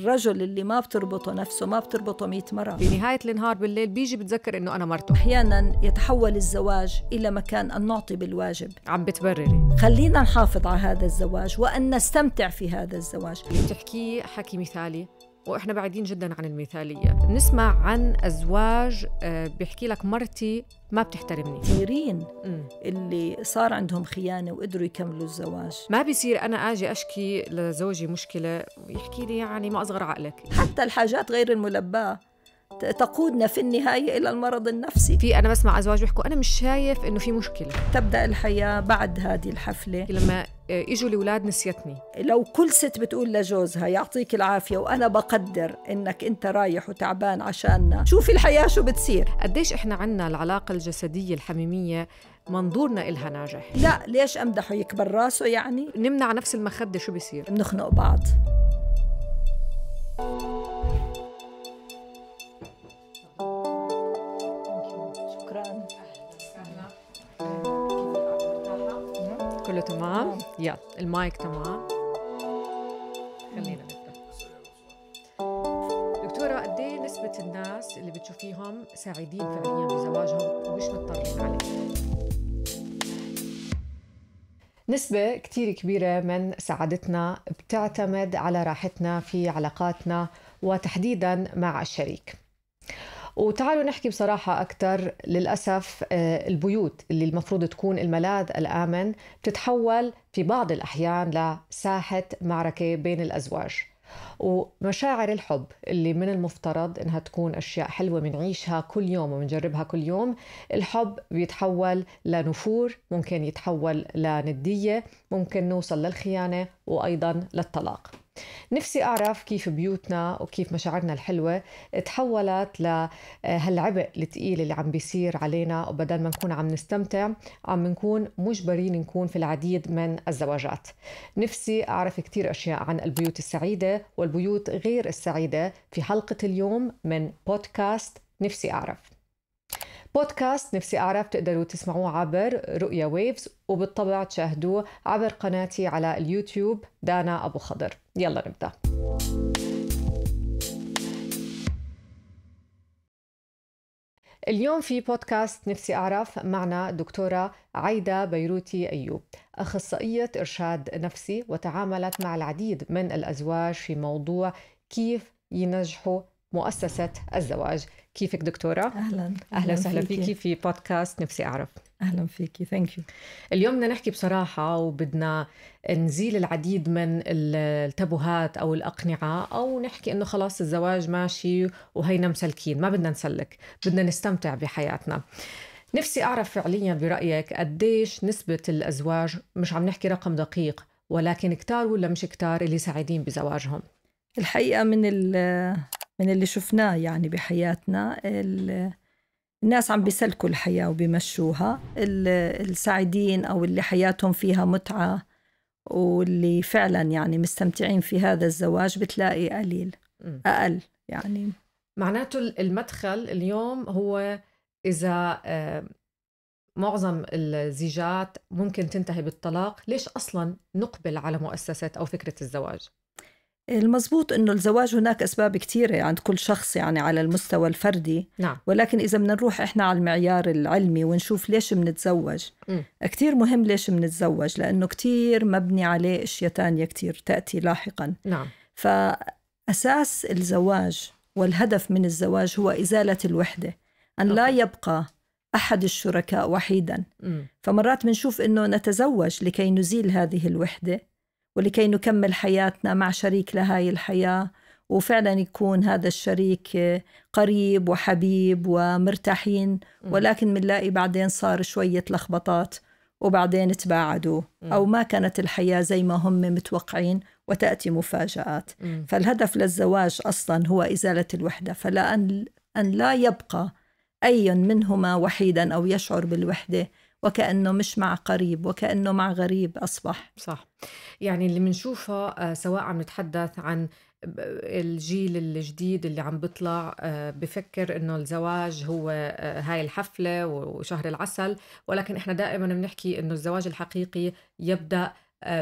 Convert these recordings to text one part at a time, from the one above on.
الرجل اللي ما بتربطه نفسه ما بتربطه 100 مرة بنهاية النهار بالليل بيجي بتذكر انه انا مرته احيانا يتحول الزواج الى مكان ان نعطي بالواجب عم بتبرري خلينا نحافظ على هذا الزواج وان نستمتع في هذا الزواج اللي بتحكيه حكي مثالي واحنا بعيدين جدا عن المثاليه بنسمع عن ازواج آه، بيحكي لك مرتي ما بتحترمني كثيرين اللي صار عندهم خيانه وقدروا يكملوا الزواج ما بيصير انا اجي اشكي لزوجي مشكله يحكي لي يعني ما اصغر عقلك حتى الحاجات غير الملباه تقودنا في النهاية إلى المرض النفسي في أنا بسمع أزواج بيحكوا أنا مش شايف إنه في مشكلة تبدأ الحياة بعد هذه الحفلة لما آه، اجوا الاولاد نسيتني لو كل ست بتقول لجوزها يعطيك العافيه وانا بقدر انك انت رايح وتعبان عشاننا شوفي الحياه شو بتصير قديش احنا عنا العلاقه الجسديه الحميميه منظورنا إلها ناجح لا ليش أمدحه يكبر راسه يعني نمنع نفس المخدة شو بيصير بنخنق بعض كله تمام يلا المايك تمام خلينا نبدا دكتوره قد ايه نسبه الناس اللي بتشوفيهم سعيدين فعليا بزواجهم ومش مضطرين عليه نسبة كتير كبيرة من سعادتنا بتعتمد على راحتنا في علاقاتنا وتحديدا مع الشريك وتعالوا نحكي بصراحة أكثر للأسف آه، البيوت اللي المفروض تكون الملاذ الآمن بتتحول في بعض الأحيان لساحة معركة بين الأزواج ومشاعر الحب اللي من المفترض انها تكون اشياء حلوه بنعيشها كل يوم وبنجربها كل يوم، الحب بيتحول لنفور، ممكن يتحول لنديه، ممكن نوصل للخيانه وايضا للطلاق. نفسي أعرف كيف بيوتنا وكيف مشاعرنا الحلوة تحولت لهالعبء آه، الثقيل اللي عم بيصير علينا وبدل ما نكون عم نستمتع عم نكون مجبرين نكون في العديد من الزواجات نفسي أعرف كثير أشياء عن البيوت السعيدة والبيوت غير السعيدة في حلقة اليوم من بودكاست نفسي أعرف بودكاست نفسي أعرف تقدروا تسمعوه عبر رؤيا ويفز وبالطبع تشاهدوه عبر قناتي على اليوتيوب دانا أبو خضر يلا نبدأ اليوم في بودكاست نفسي أعرف معنا دكتورة عايدة بيروتي أيوب أخصائية إرشاد نفسي وتعاملت مع العديد من الأزواج في موضوع كيف ينجحوا مؤسسة الزواج كيفك دكتورة؟ أهلا أهلا وسهلا فيكي في بودكاست نفسي أعرف اهلا فيكي ثانك يو اليوم بدنا نحكي بصراحه وبدنا نزيل العديد من التابوهات او الاقنعه او نحكي انه خلاص الزواج ماشي وهينا مسلكين ما بدنا نسلك بدنا نستمتع بحياتنا نفسي اعرف فعليا برايك قديش نسبه الازواج مش عم نحكي رقم دقيق ولكن كتار ولا مش كتار اللي سعيدين بزواجهم الحقيقه من من اللي شفناه يعني بحياتنا الناس عم بيسلكوا الحياة وبيمشوها السعيدين أو اللي حياتهم فيها متعة واللي فعلا يعني مستمتعين في هذا الزواج بتلاقي قليل أقل يعني معناته المدخل اليوم هو إذا آه، معظم الزيجات ممكن تنتهي بالطلاق ليش أصلا نقبل على مؤسسات أو فكرة الزواج؟ المزبوط انه الزواج هناك اسباب كثيره عند كل شخص يعني على المستوى الفردي نعم. ولكن اذا بدنا نروح احنا على المعيار العلمي ونشوف ليش بنتزوج كثير مهم ليش بنتزوج لانه كثير مبني عليه اشياء ثانيه كثير تاتي لاحقا نعم فاساس الزواج والهدف من الزواج هو ازاله الوحده ان لا يبقى احد الشركاء وحيدا مم. فمرات بنشوف انه نتزوج لكي نزيل هذه الوحده ولكي نكمل حياتنا مع شريك لهاي الحياه وفعلا يكون هذا الشريك قريب وحبيب ومرتاحين ولكن بنلاقي بعدين صار شويه لخبطات وبعدين تباعدوا او ما كانت الحياه زي ما هم متوقعين وتاتي مفاجات فالهدف للزواج اصلا هو ازاله الوحده فلا ان لا يبقى اي منهما وحيدا او يشعر بالوحده وكأنه مش مع قريب وكأنه مع غريب أصبح صح يعني اللي بنشوفه آه، سواء عم نتحدث عن الجيل الجديد اللي عم بطلع آه، بفكر انه الزواج هو آه، هاي الحفله وشهر العسل ولكن احنا دائما بنحكي انه الزواج الحقيقي يبدا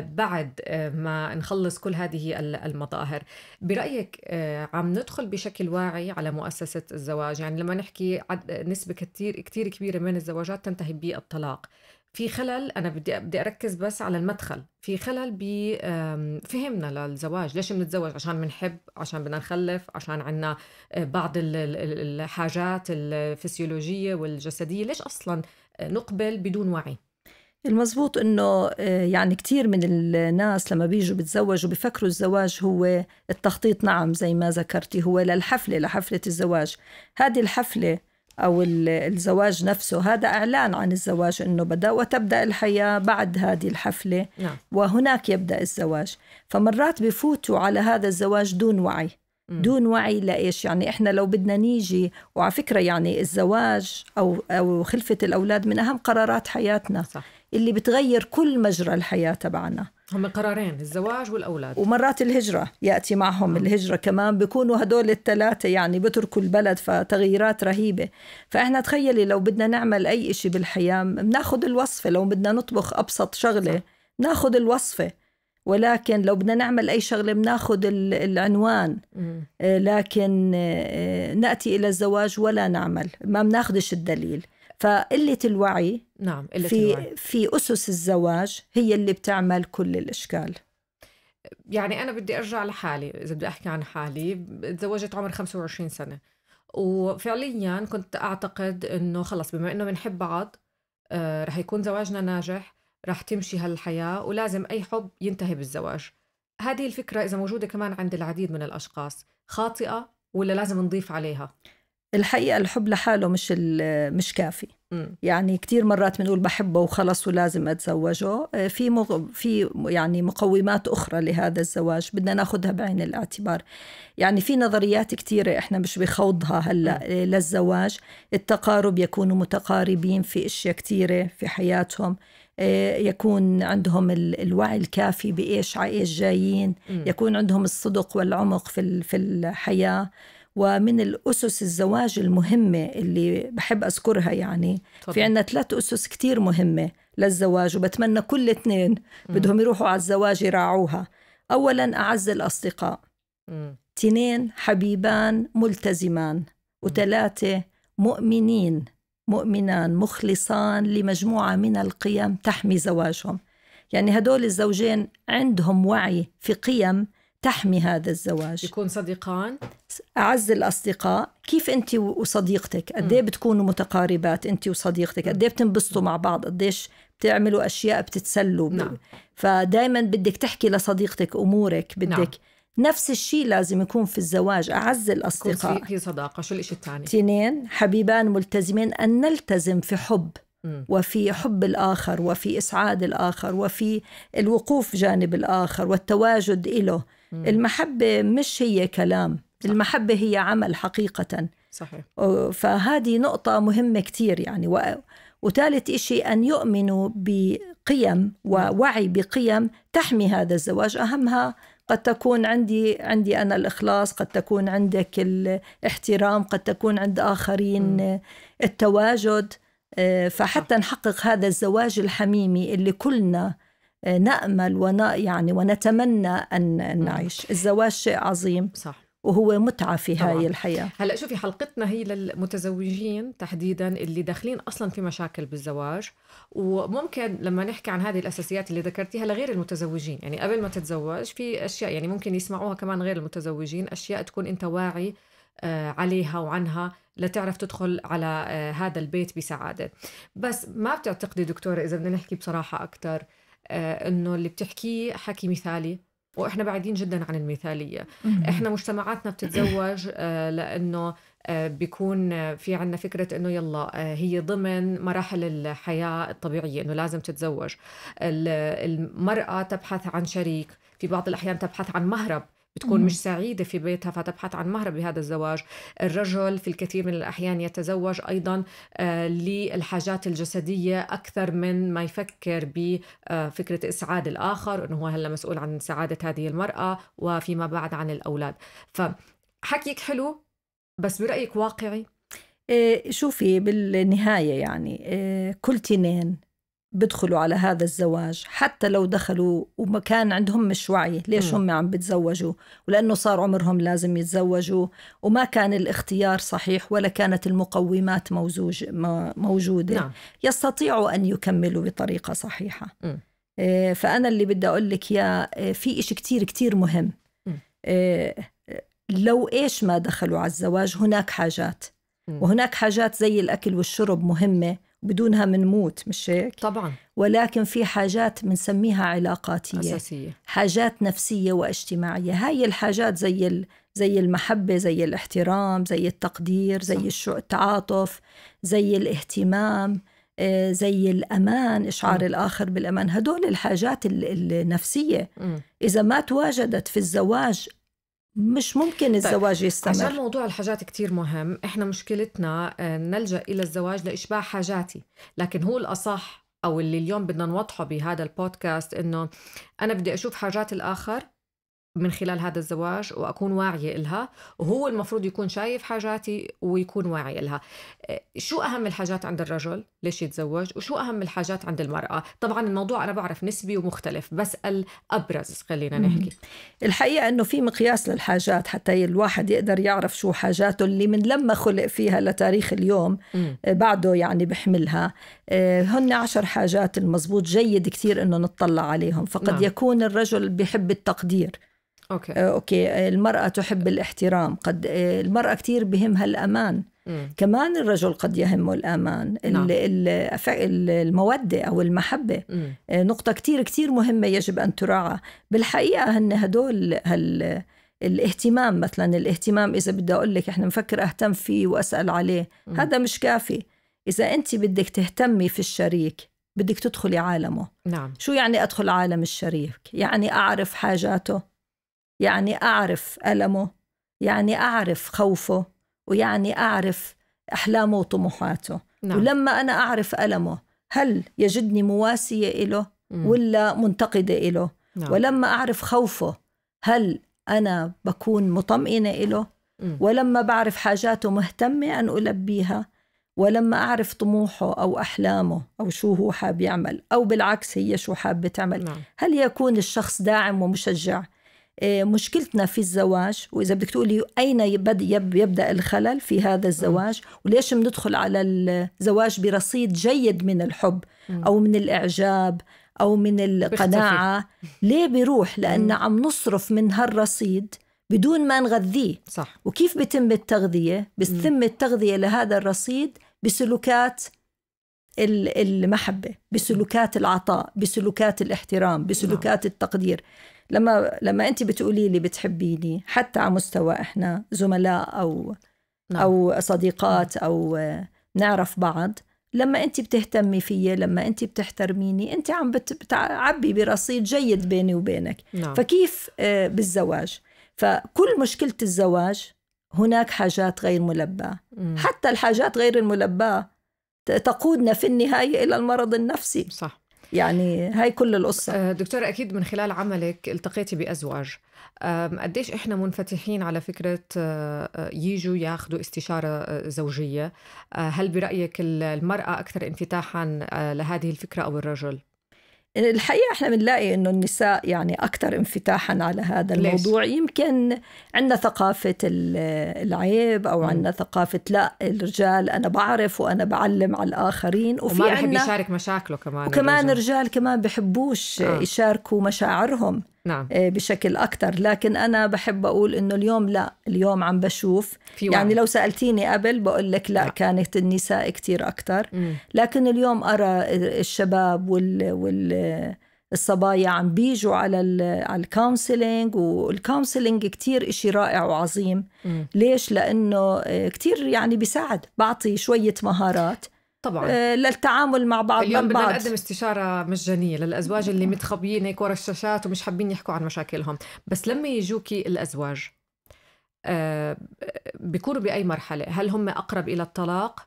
بعد آه، ما نخلص كل هذه المظاهر برأيك آه، عم ندخل بشكل واعي على مؤسسة الزواج يعني لما نحكي نسبة كتير, كتير كبيرة من الزواجات تنتهي بالطلاق في خلل انا بدي بدي اركز بس على المدخل في خلل بفهمنا للزواج ليش بنتزوج عشان بنحب عشان بدنا نخلف عشان عندنا آه، بعض الحاجات الفسيولوجيه والجسديه ليش اصلا نقبل بدون وعي المزبوط انه آه، يعني كثير من الناس لما بيجوا بيتزوجوا بفكروا الزواج هو التخطيط نعم زي ما ذكرتي هو للحفله لحفله الزواج هذه الحفله او الزواج نفسه هذا اعلان عن الزواج انه بدا وتبدا الحياه بعد هذه الحفله نعم. وهناك يبدا الزواج فمرات بفوتوا على هذا الزواج دون وعي دون وعي لايش يعني احنا لو بدنا نيجي وعلى فكره يعني الزواج او او خلفه الاولاد من اهم قرارات حياتنا صح. اللي بتغير كل مجرى الحياة تبعنا هم قرارين الزواج والأولاد ومرات الهجرة يأتي معهم م. نعم. الهجرة كمان بيكونوا هدول الثلاثة يعني بتركوا البلد فتغييرات رهيبة فإحنا تخيلي لو بدنا نعمل أي إشي بالحياة بناخد الوصفة لو بدنا نطبخ أبسط شغلة بناخد الوصفة ولكن لو بدنا نعمل أي شغلة بناخد العنوان آه، لكن آه، آه، نأتي إلى الزواج ولا نعمل ما بناخدش الدليل فقلة الوعي نعم قلة في الوعي. في أسس الزواج هي اللي بتعمل كل الإشكال يعني أنا بدي أرجع لحالي إذا بدي أحكي عن حالي تزوجت عمر 25 سنة وفعليا كنت أعتقد إنه خلص بما إنه بنحب بعض آه رح يكون زواجنا ناجح رح تمشي هالحياة ولازم أي حب ينتهي بالزواج هذه الفكرة إذا موجودة كمان عند العديد من الأشخاص خاطئة ولا لازم نضيف عليها؟ الحقيقة الحب لحاله مش مش كافي م. يعني كثير مرات بنقول بحبه وخلص ولازم اتزوجه آه، في مغ... في يعني مقومات اخرى لهذا الزواج بدنا ناخذها بعين الاعتبار يعني في نظريات كثيره احنا مش بخوضها هلا آه، للزواج التقارب يكونوا متقاربين في اشياء كثيره في حياتهم آه، يكون عندهم الوعي الكافي بايش عايش ايش جايين م. يكون عندهم الصدق والعمق في في الحياه ومن الأسس الزواج المهمة اللي بحب أذكرها يعني طبعا. في عندنا ثلاث أسس كتير مهمة للزواج وبتمنى كل اثنين بدهم يروحوا على الزواج يراعوها أولا أعز الأصدقاء اثنين حبيبان ملتزمان وثلاثة مؤمنين مؤمنان مخلصان لمجموعة من القيم تحمي زواجهم يعني هدول الزوجين عندهم وعي في قيم تحمي هذا الزواج يكون صديقان اعز الاصدقاء كيف انت وصديقتك قد إيه بتكونوا متقاربات انت وصديقتك قد إيه بتنبسطوا مع بعض قديش بتعملوا اشياء بتتسلوا نعم. فدائما بدك تحكي لصديقتك امورك نعم. بدك نعم. نفس الشيء لازم يكون في الزواج أعز الأصدقاء في, في صداقة شو الإشي الثاني؟ اثنين حبيبان ملتزمين أن نلتزم في حب وفي حب الآخر وفي إسعاد الآخر وفي الوقوف جانب الآخر والتواجد إله المحبة مش هي كلام صح. المحبة هي عمل حقيقة صحيح فهذه نقطة مهمة كتير يعني و... وثالث إشي أن يؤمنوا بقيم ووعي بقيم تحمي هذا الزواج أهمها قد تكون عندي عندي أنا الإخلاص قد تكون عندك الاحترام قد تكون عند آخرين م. التواجد آه، فحتى نحقق هذا الزواج الحميمي اللي كلنا نأمل ون يعني ونتمنى أن نعيش نعم. الزواج شيء عظيم صح وهو متعة في طبعا. هاي الحياة هلأ شوفي حلقتنا هي للمتزوجين تحديدا اللي داخلين أصلا في مشاكل بالزواج وممكن لما نحكي عن هذه الأساسيات اللي ذكرتيها لغير المتزوجين يعني قبل ما تتزوج في أشياء يعني ممكن يسمعوها كمان غير المتزوجين أشياء تكون أنت واعي آه، عليها وعنها لتعرف تدخل على آه، هذا البيت بسعادة بس ما بتعتقدي دكتورة إذا بدنا نحكي بصراحة أكثر آه، انه اللي بتحكيه حكي مثالي واحنا بعيدين جدا عن المثاليه احنا مجتمعاتنا بتتزوج آه، لانه آه، بيكون في عندنا فكرة أنه يلا هي ضمن مراحل الحياة الطبيعية أنه لازم تتزوج المرأة تبحث عن شريك في بعض الأحيان تبحث عن مهرب بتكون مم. مش سعيدة في بيتها فتبحث عن مهرب بهذا الزواج الرجل في الكثير من الأحيان يتزوج أيضا آه، للحاجات الجسدية أكثر من ما يفكر بفكرة آه، إسعاد الآخر أنه هو هلا مسؤول عن سعادة هذه المرأة وفيما بعد عن الأولاد فحكيك حلو بس برأيك واقعي آه، شوفي بالنهاية يعني كل تنين بدخلوا على هذا الزواج حتى لو دخلوا وما كان عندهم مش وعي ليش هم عم بتزوجوا ولأنه صار عمرهم لازم يتزوجوا وما كان الاختيار صحيح ولا كانت المقومات موزوج موجودة نعم. يستطيعوا أن يكملوا بطريقة صحيحة م. آه، فأنا اللي بدي أقول لك يا آه، في إشي كتير كتير مهم آه، لو إيش ما دخلوا على الزواج هناك حاجات وهناك حاجات زي الأكل والشرب مهمة بدونها منموت مش هيك؟ طبعا ولكن في حاجات بنسميها علاقاتية أساسية حاجات نفسية واجتماعية هاي الحاجات زي ال... زي المحبة زي الاحترام زي التقدير زي التعاطف زي الاهتمام آه، زي الأمان إشعار م. الآخر بالأمان هدول الحاجات النفسية م. إذا ما تواجدت في الزواج مش ممكن طيب، الزواج طيب. يستمر عشان موضوع الحاجات كتير مهم احنا مشكلتنا آه، نلجأ إلى الزواج لإشباع حاجاتي لكن هو الأصح أو اللي اليوم بدنا نوضحه بهذا البودكاست إنه أنا بدي أشوف حاجات الآخر من خلال هذا الزواج واكون واعيه لها وهو المفروض يكون شايف حاجاتي ويكون واعي لها آه، شو اهم الحاجات عند الرجل ليش يتزوج وشو اهم الحاجات عند المراه طبعا الموضوع انا بعرف نسبي ومختلف بس الابرز خلينا نحكي الحقيقه انه في مقياس للحاجات حتى الواحد يقدر يعرف شو حاجاته اللي من لما خلق فيها لتاريخ اليوم آه، بعده يعني بحملها آه، هن عشر حاجات المزبوط جيد كثير انه نطلع عليهم فقد نعم. يكون الرجل بحب التقدير أوكي. آه، أوكي آه، المرأة تحب الاحترام قد آه، المرأة كتير بهمها الأمان مم. كمان الرجل قد يهمه الأمان نعم. المودة أو المحبة مم. نقطة كتير كتير مهمة يجب أن تراعى بالحقيقة هن هدول هال الاهتمام مثلا الاهتمام إذا بدي أقول لك إحنا نفكر أهتم فيه وأسأل عليه مم. هذا مش كافي إذا أنت بدك تهتمي في الشريك بدك تدخلي عالمه نعم. شو يعني أدخل عالم الشريك يعني أعرف حاجاته يعني أعرف ألمه يعني أعرف خوفه ويعني أعرف أحلامه وطموحاته نعم. ولما أنا أعرف ألمه هل يجدني مواسية إله ولا منتقدة إله نعم. ولما أعرف خوفه هل أنا بكون مطمئنة إله ولما بعرف حاجاته مهتمة أن ألبيها ولما أعرف طموحه أو أحلامه أو شو هو حاب يعمل أو بالعكس هي شو حابة تعمل نعم. هل يكون الشخص داعم ومشجع آه، مشكلتنا في الزواج واذا بدك تقولي اين يبدا الخلل في هذا الزواج وليش بندخل على الزواج برصيد جيد من الحب او من الاعجاب او من القناعه ليه بيروح لان عم نصرف من هالرصيد بدون ما نغذيه صح وكيف بتم التغذيه بتم التغذيه لهذا الرصيد بسلوكات المحبه بسلوكات العطاء بسلوكات الاحترام بسلوكات نعم. التقدير لما لما انت بتقولي لي بتحبيني حتى على مستوى احنا زملاء او نعم. او صديقات او نعرف بعض لما انت بتهتمي فيي لما انت بتحترميني انت عم بتعبي برصيد جيد بيني وبينك نعم. فكيف آه، بالزواج فكل مشكله الزواج هناك حاجات غير ملباه حتى الحاجات غير الملباه تقودنا في النهايه الى المرض النفسي صح يعني هاي كل القصة آه، دكتورة أكيد من خلال عملك التقيتي بأزواج قديش إحنا منفتحين على فكرة آه، آه، يجوا ياخذوا استشارة زوجية هل برأيك المرأة أكثر انفتاحا لهذه الفكرة أو الرجل؟ الحقيقة احنا بنلاقي انه النساء يعني اكثر انفتاحا على هذا الموضوع ليش؟ يمكن عندنا ثقافة العيب او عندنا ثقافة لا الرجال انا بعرف وانا بعلم على الاخرين وفي وما بحب يشارك مشاكله كمان وكمان الرجال, الرجال كمان بحبوش آه. يشاركوا مشاعرهم نعم. آه، بشكل أكتر لكن أنا بحب أقول إنه اليوم لا اليوم عم بشوف في يعني لو سألتيني قبل بقول لك لا, لا نعم. كانت النساء كتير أكتر مم. لكن اليوم أرى الشباب وال, وال الصبايا عم بيجوا على الـ على الكونسلنج والكونسلنج كثير إشي رائع وعظيم م. ليش لانه آه، كثير يعني بيساعد بعطي شويه مهارات طبعا آه، للتعامل مع بعض اليوم بدنا نقدم استشاره مجانيه للازواج اللي متخبيين هيك ورا الشاشات ومش حابين يحكوا عن مشاكلهم بس لما يجوكي الازواج آه، بيكونوا باي مرحله هل هم اقرب الى الطلاق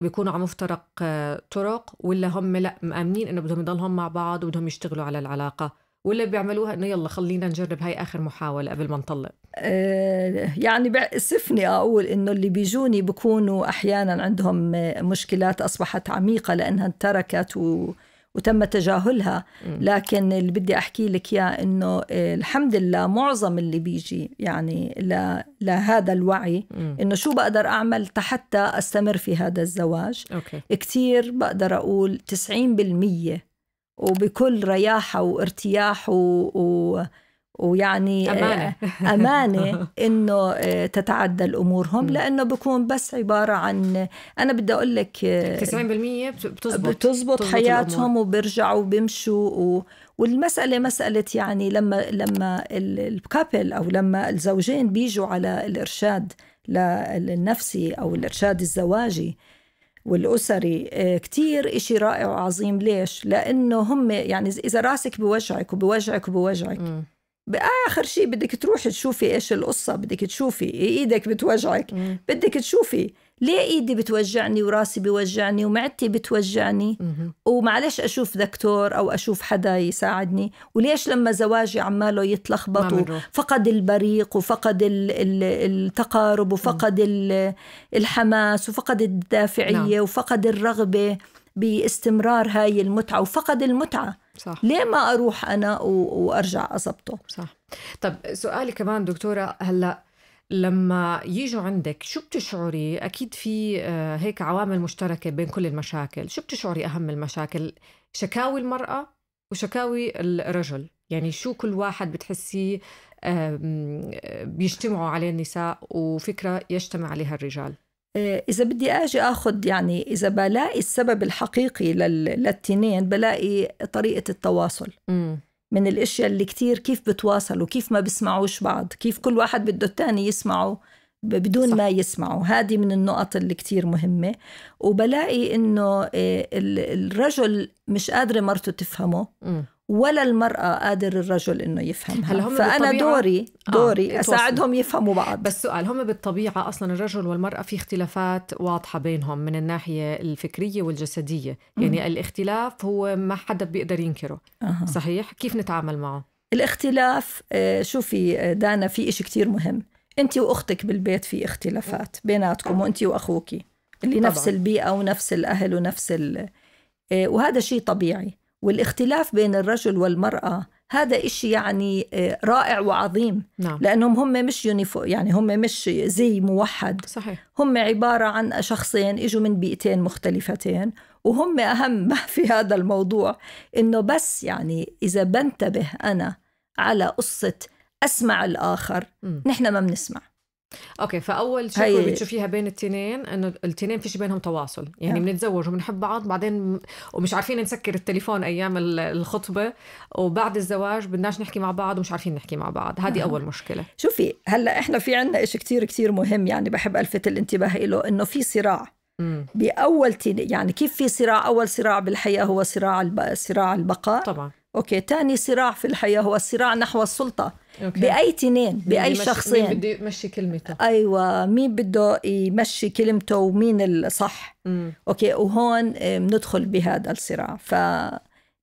بيكونوا على مفترق آه، طرق ولا هم لا مامنين انه بدهم يضلهم مع بعض وبدهم يشتغلوا على العلاقه ولا بيعملوها انه يلا خلينا نجرب هاي اخر محاوله قبل ما نطلق آه يعني بأسفني اقول انه اللي بيجوني بكونوا احيانا عندهم مشكلات اصبحت عميقه لانها انتركت و وتم تجاهلها لكن اللي بدي احكي لك اياه انه آه، الحمد لله معظم اللي بيجي يعني ل... لهذا الوعي انه شو بقدر اعمل حتى استمر في هذا الزواج أوكي. كتير بقدر اقول 90% وبكل رياحه وارتياح و... و... ويعني أمانة, آه، أمانة إنه آه، تتعدى أمورهم لأنه بكون بس عبارة عن أنا بدي أقول لك 90% بتزبط بتزبط حياتهم الأمور. وبيرجعوا بيمشوا و... والمسألة مسألة يعني لما لما الكابل أو لما الزوجين بيجوا على الإرشاد للنفسي أو الإرشاد الزواجي والأسري آه، كتير إشي رائع وعظيم ليش؟ لأنه هم يعني إذا راسك بوجعك وبوجعك وبوجعك م. بآخر شيء بدك تروحي تشوفي إيش القصة بدك تشوفي إيدك بتوجعك م. بدك تشوفي ليه ايدي بتوجعني وراسي بيوجعني ومعدتي بتوجعني ومعلش اشوف دكتور او اشوف حدا يساعدني وليش لما زواجي عماله يتلخبط فقد البريق وفقد التقارب وفقد الحماس وفقد الدافعيه نعم. وفقد الرغبه باستمرار هاي المتعه وفقد المتعه صح. ليه ما اروح انا وارجع اظبطه صح طب سؤالي كمان دكتوره هلا لما يجوا عندك شو بتشعري اكيد في آه، هيك عوامل مشتركه بين كل المشاكل شو بتشعري اهم المشاكل شكاوي المراه وشكاوي الرجل يعني شو كل واحد بتحسيه بيجتمعوا عليه النساء وفكره يجتمع عليها الرجال آه، إذا بدي أجي أخذ يعني إذا بلاقي السبب الحقيقي للتنين بلاقي طريقة التواصل م. من الاشياء اللي كتير كيف بتواصلوا كيف ما بسمعوش بعض كيف كل واحد بده الثاني يسمعه بدون صح. ما يسمعوا هذه من النقط اللي كتير مهمة وبلاقي إنه آه، الرجل مش قادرة مرته تفهمه م. ولا المرأة قادر الرجل إنه يفهمها هلا هم فأنا دوري دوري آه. أساعدهم يفهموا بعض بس سؤال هم بالطبيعة أصلا الرجل والمرأة في اختلافات واضحة بينهم من الناحية الفكرية والجسدية يعني م. الاختلاف هو ما حدا بيقدر ينكره أه. صحيح؟ كيف نتعامل معه؟ الاختلاف آه، شوفي آه، دانا في إشي كتير مهم أنت وأختك بالبيت في اختلافات بيناتكم وأنت وأخوك اللي طبعا. نفس البيئة ونفس الأهل ونفس ال... آه، وهذا شيء طبيعي والاختلاف بين الرجل والمرأة هذا إشي يعني آه، رائع وعظيم نعم. لأنهم هم مش يونيفو يعني هم مش زي موحد صحيح. هم عبارة عن شخصين إجوا من بيئتين مختلفتين وهم أهم ما في هذا الموضوع إنه بس يعني إذا بنتبه أنا على قصة أسمع الآخر م. نحن ما بنسمع اوكي فاول شيء هي... بتشوفيها بين التنين انه التنين شيء بينهم تواصل يعني نعم. بنتزوج وبنحب بعض بعدين ومش عارفين نسكر التليفون ايام الخطبه وبعد الزواج بدناش نحكي مع بعض ومش عارفين نحكي مع بعض هذه أه. اول مشكله شوفي هلا احنا في عندنا شيء كثير كثير مهم يعني بحب الفت الانتباه له انه في صراع مم. باول تنين يعني كيف في صراع اول صراع بالحياه هو صراع الب... صراع البقاء طبعا اوكي تاني صراع في الحياه هو الصراع نحو السلطه أوكي. باي تنين باي شخصين مين بده يمشي كلمته ايوه مين بده يمشي كلمته ومين الصح مم. اوكي وهون آه، بندخل بهذا الصراع ف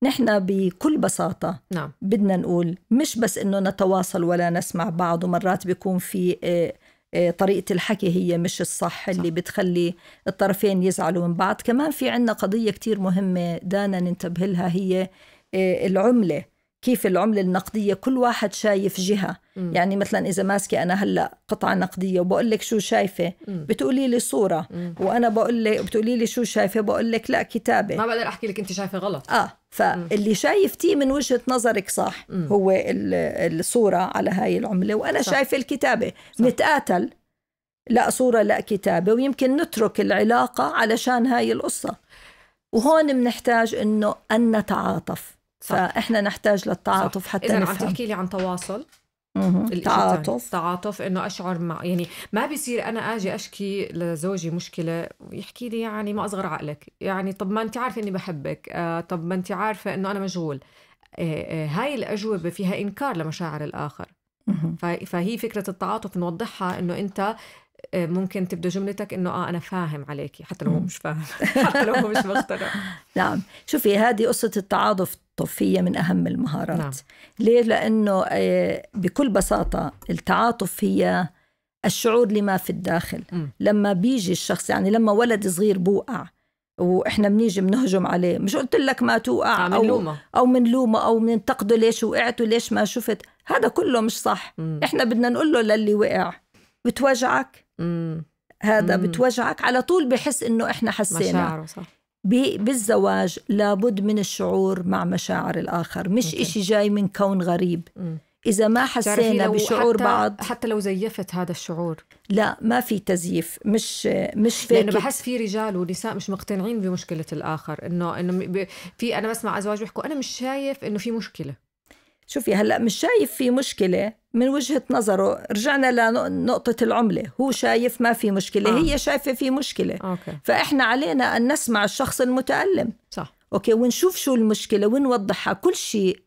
نحن بكل بساطة نعم. بدنا نقول مش بس إنه نتواصل ولا نسمع بعض ومرات بيكون في آه، آه، طريقة الحكي هي مش الصح اللي صح. بتخلي الطرفين يزعلوا من بعض كمان في عنا قضية كتير مهمة دانا ننتبه لها هي آه، العمله كيف العملة النقدية كل واحد شايف جهة م. يعني مثلا إذا ماسكة أنا هلأ قطعة نقدية وبقول لك شو شايفة م. بتقولي لي صورة م. وأنا بقول لك بتقولي لي شو شايفة بقول لك لا كتابة ما بقدر أحكي لك أنت شايفة غلط آه فاللي شايفتيه من وجهة نظرك صح م. هو الصورة على هاي العملة وأنا صح. شايفة الكتابة صح. نتقاتل لا صورة لا كتابة ويمكن نترك العلاقة علشان هاي القصة وهون بنحتاج إنه أن نتعاطف فاحنا نحتاج للتعاطف حتى اذا عم تحكي لي عن تواصل التعاطف تعاطف انه اشعر مع يعني ما بيصير انا اجي اشكي لزوجي مشكله ويحكي لي يعني ما اصغر عقلك يعني طب ما انت عارفه اني بحبك آه، طب ما انت عارفه انه انا مشغول آه، آه، هاي الاجوبه فيها انكار لمشاعر الاخر فهي فكره التعاطف نوضحها انه انت ممكن تبدو جملتك انه اه انا فاهم عليكي حتى لو هو مش فاهم حتى لو هو مش مقتنع نعم شوفي هذه قصه التعاطف الطفيه من اهم المهارات نعم. ليه لانه آه، بكل بساطه التعاطف هي الشعور لما في الداخل م. لما بيجي الشخص يعني لما ولد صغير بوقع واحنا بنيجي بنهجم عليه مش قلت لك ما توقع آه، من او لومة. او من لومه او بننتقده ليش وقعت وليش ما شفت هذا كله مش صح م. احنا بدنا نقول له للي وقع بتوجعك هذا مم. بتوجعك على طول بحس انه احنا حسينا مشاعره صح بالزواج لابد من الشعور مع مشاعر الآخر مش مكي. إشي جاي من كون غريب مم. إذا ما حسينا بشعور حتى بعض حتى لو زيفت هذا الشعور لا ما في تزييف مش مش فيك لأنه بحس في رجال ونساء مش مقتنعين بمشكلة الآخر إنه إنه في أنا بسمع أزواج بيحكوا أنا مش شايف إنه في مشكلة شوفي هلا مش شايف في مشكله من وجهه نظره رجعنا لنقطه العمله هو شايف ما في مشكله آه. هي شايفه في مشكله أوكي. فاحنا علينا ان نسمع الشخص المتالم صح اوكي ونشوف شو المشكله ونوضحها كل شيء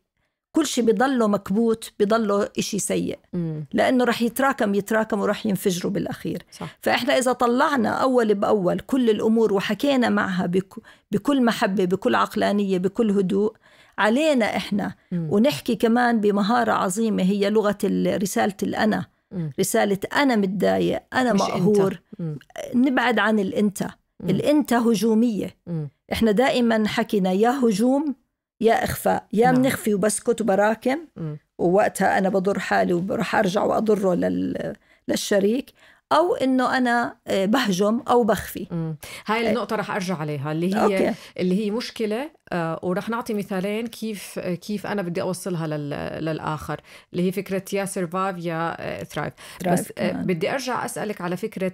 كل شيء بضله مكبوت بضله إشي سيء م. لأنه رح يتراكم يتراكم ورح ينفجروا بالأخير صح. فإحنا إذا طلعنا أول بأول كل الأمور وحكينا معها بك... بكل محبة بكل عقلانية بكل هدوء علينا احنا م. ونحكي كمان بمهاره عظيمه هي لغه رساله الانا م. رساله انا متضايق انا مقهور نبعد عن الانت م. الانت هجوميه م. احنا دائما حكينا يا هجوم يا اخفاء يا نعم. بنخفي وبسكت وبراكم م. ووقتها انا بضر حالي وراح ارجع واضره لل... للشريك او انه انا آه، بهجم او بخفي هاي آه. النقطه رح ارجع عليها اللي هي أوكي. اللي هي مشكله آه، ورح نعطي مثالين كيف كيف انا بدي اوصلها للاخر اللي هي فكره يا سيرفايف يا ثرايف بس كمان. بدي ارجع اسالك على فكره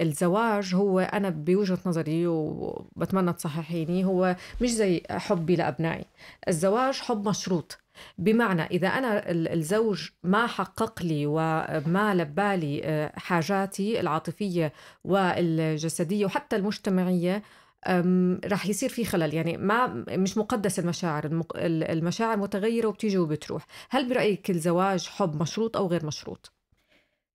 الزواج هو انا بوجهه نظري وبتمنى تصححيني هو مش زي حبي لابنائي الزواج حب مشروط بمعنى إذا أنا الزوج ما حقق لي وما لبالي آه، حاجاتي العاطفية والجسدية وحتى المجتمعية رح يصير في خلل يعني ما مش مقدس المشاعر المشاعر متغيرة وبتيجي وبتروح هل برأيك الزواج حب مشروط أو غير مشروط؟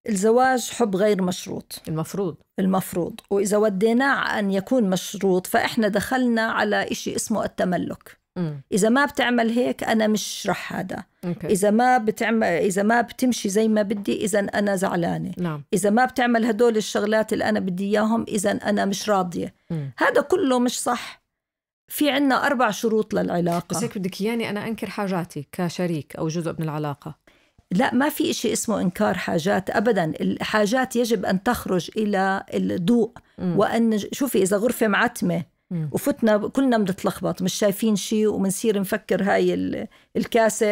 الزواج حب غير مشروط المفروض المفروض وإذا وديناه أن يكون مشروط فإحنا دخلنا على إشي اسمه التملك اذا ما بتعمل هيك انا مش رح هذا okay. اذا ما بتعمل اذا ما بتمشي زي ما بدي اذا انا زعلانه نعم. اذا ما بتعمل هدول الشغلات اللي انا بدي اياهم اذا انا مش راضيه مم. هذا كله مش صح في عنا أربع شروط للعلاقة بس هيك بدك إياني أنا أنكر حاجاتي كشريك أو جزء من العلاقة لا ما في إشي اسمه إنكار حاجات أبدا الحاجات يجب أن تخرج إلى الضوء وأن شوفي إذا غرفة معتمة وفتنا كلنا بنتلخبط مش شايفين شيء وبنصير نفكر هاي الكاسه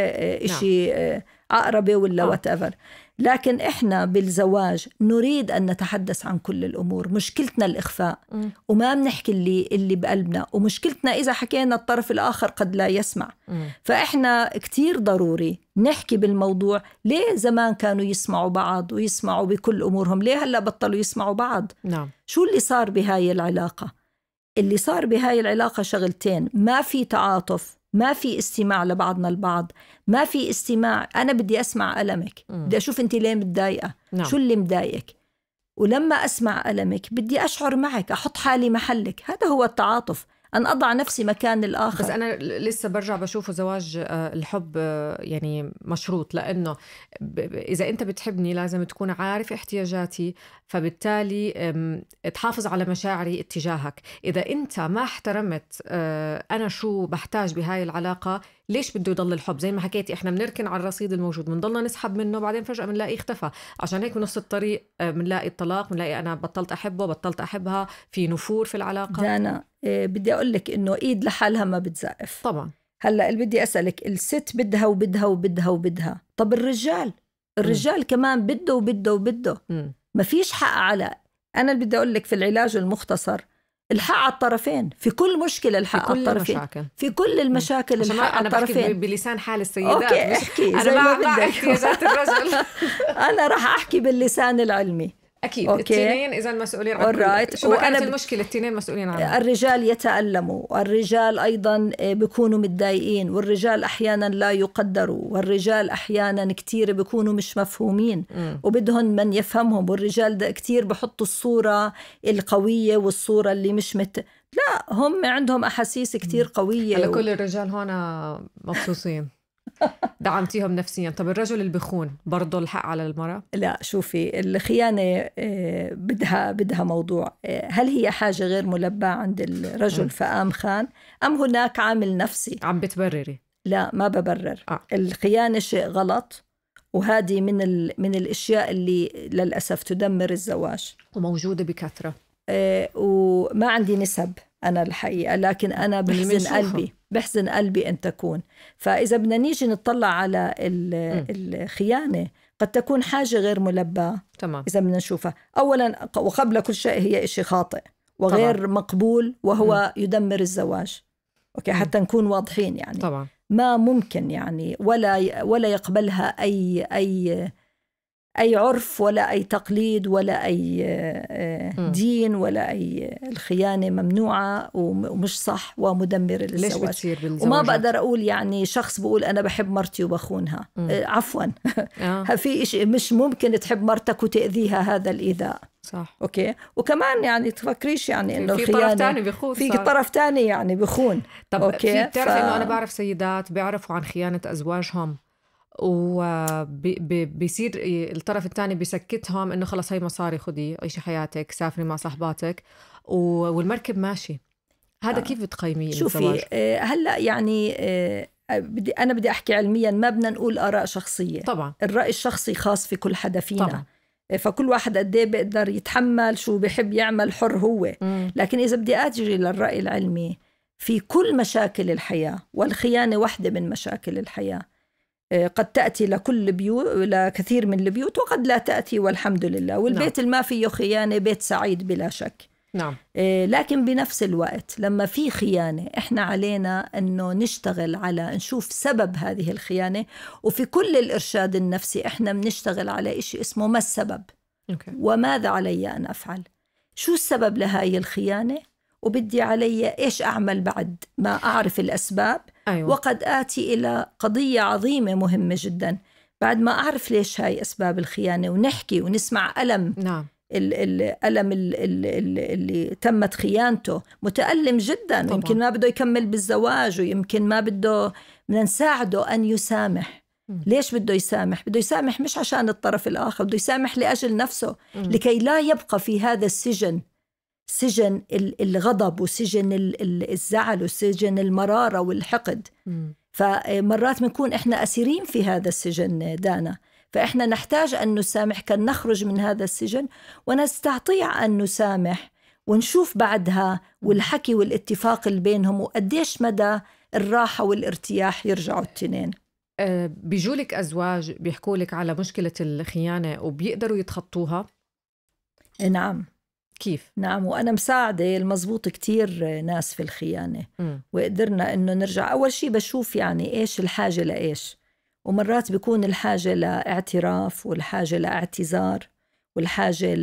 شيء آه، نعم. آه، عقربه ولا آه. وات ايفر لكن احنا بالزواج نريد ان نتحدث عن كل الامور مشكلتنا الاخفاء م. وما بنحكي اللي اللي بقلبنا ومشكلتنا اذا حكينا الطرف الاخر قد لا يسمع م. فاحنا كثير ضروري نحكي بالموضوع ليه زمان كانوا يسمعوا بعض ويسمعوا بكل امورهم ليه هلا بطلوا يسمعوا بعض نعم. شو اللي صار بهاي العلاقه اللي صار بهاي العلاقة شغلتين ما في تعاطف ما في استماع لبعضنا البعض ما في استماع أنا بدي أسمع ألمك بدي أشوف أنت ليه متضايقة نعم. شو اللي مضايقك ولما أسمع ألمك بدي أشعر معك أحط حالي محلك هذا هو التعاطف أن أضع نفسي مكان الآخر بس أنا لسه برجع بشوفه زواج آه، الحب آه، يعني مشروط لأنه إذا أنت بتحبني لازم تكون عارف احتياجاتي فبالتالي تحافظ على مشاعري اتجاهك إذا أنت ما احترمت آه، أنا شو بحتاج بهاي العلاقة ليش بده يضل الحب زي ما حكيتي احنا بنركن على الرصيد الموجود بنضلنا نسحب منه بعدين فجاه بنلاقيه اختفى عشان هيك بنص الطريق آه، بنلاقي الطلاق بنلاقي انا بطلت احبه بطلت احبها في نفور في العلاقه دانا آه، بدي اقول لك انه ايد لحالها ما بتزقف طبعا هلا اللي بدي اسالك الست بدها وبدها وبدها وبدها طب الرجال الرجال م. كمان بده وبده وبده ما فيش حق على انا اللي بدي اقول لك في العلاج المختصر الحق على الطرفين في كل مشكلة الحق على الطرفين المشاكل. في كل المشاكل الحق على الطرفين أنا بلسان حال السيدات أوكي احكي أنا ما بدك الرجل أنا راح أحكي باللسان العلمي اكيد أوكي. التنين اذا مسؤولين عن right. شو ما ب... المشكله التنين مسؤولين عن الرجال يتالموا والرجال ايضا آه، بيكونوا متضايقين والرجال احيانا لا يقدروا والرجال احيانا كثير بيكونوا مش مفهومين م. وبدهم من يفهمهم والرجال ده كثير بحطوا الصوره القويه والصوره اللي مش مت... لا هم عندهم احاسيس كثير قويه و... كل الرجال هون مبسوطين دعمتيهم نفسيا طب الرجل اللي بخون برضه الحق على المرأة؟ لا شوفي الخيانة آه، بدها بدها موضوع آه، هل هي حاجة غير ملباة عند الرجل فقام خان أم هناك عامل نفسي عم بتبرري لا ما ببرر آه. الخيانة شيء غلط وهذه من ال... من الاشياء اللي للاسف تدمر الزواج وموجوده بكثره أه وما عندي نسب أنا الحقيقة لكن أنا بحزن قلبي بحزن قلبي أن تكون فإذا بدنا نيجي نطلع على الخيانة قد تكون حاجة غير ملبة تمام إذا بدنا نشوفها أولا وقبل كل شيء هي شيء خاطئ وغير طبعا. مقبول وهو م. يدمر الزواج أوكي حتى نكون واضحين يعني طبعا ما ممكن يعني ولا ولا يقبلها أي أي أي عرف ولا أي تقليد ولا أي آه، دين ولا أي الخيانة ممنوعة ومش صح ومدمرة للزواج ليش بتصير وما بقدر أقول يعني شخص بقول أنا بحب مرتي وبخونها مم. آه، عفوا آه. في شيء مش ممكن تحب مرتك وتأذيها هذا الإيذاء صح اوكي وكمان يعني تفكريش يعني انه في طرف ثاني بيخون في طرف ثاني يعني بخون طب اوكي بتعرفي ف... انه انا بعرف سيدات بيعرفوا عن خيانه ازواجهم وبيصير الطرف الثاني بيسكتهم انه خلص هي مصاري خدي عيشي حياتك سافري مع صاحباتك والمركب ماشي هذا آه. كيف بتقيميه شوفي آه هلا يعني آه بدي انا بدي احكي علميا ما بدنا نقول اراء شخصيه طبعا الراي الشخصي خاص في كل حدا فينا طبعا. آه، فكل واحد قد ايه بيقدر يتحمل شو بحب يعمل حر هو مم. لكن اذا بدي اجري للراي العلمي في كل مشاكل الحياه والخيانه واحده من مشاكل الحياه آه، قد تأتي لكل بيوت لكثير من البيوت وقد لا تأتي والحمد لله والبيت نعم. ما فيه خيانة بيت سعيد بلا شك نعم. آه، لكن بنفس الوقت لما في خيانة إحنا علينا أنه نشتغل على نشوف سبب هذه الخيانة وفي كل الإرشاد النفسي إحنا بنشتغل على شيء اسمه ما السبب أوكي. وماذا علي أن أفعل شو السبب لهاي الخيانة وبدي علي إيش أعمل بعد ما أعرف الأسباب أيوة. وقد آتي إلى قضية عظيمة مهمة جدا بعد ما أعرف ليش هاي أسباب الخيانة ونحكي ونسمع ألم نعم. الألم اللي تمت خيانته متألم جدا طبعا. يمكن ما بده يكمل بالزواج ويمكن ما بده بدنا نساعده أن يسامح م. ليش بده يسامح؟ بده يسامح مش عشان الطرف الآخر بده يسامح لأجل نفسه م. لكي لا يبقى في هذا السجن سجن الغضب وسجن الزعل وسجن المرارة والحقد فمرات بنكون احنا اسيرين في هذا السجن دانا فاحنا نحتاج ان نسامح كان نخرج من هذا السجن ونستطيع ان نسامح ونشوف بعدها والحكي والاتفاق اللي بينهم وقديش مدى الراحة والارتياح يرجعوا التنين أه، بيجولك أزواج بيحكوا لك على مشكلة الخيانة وبيقدروا يتخطوها؟ نعم كيف؟ نعم وأنا مساعدة المزبوط كتير ناس في الخيانة م. وقدرنا أنه نرجع أول شيء بشوف يعني إيش الحاجة لإيش ومرات بيكون الحاجة لاعتراف والحاجة لاعتذار والحاجة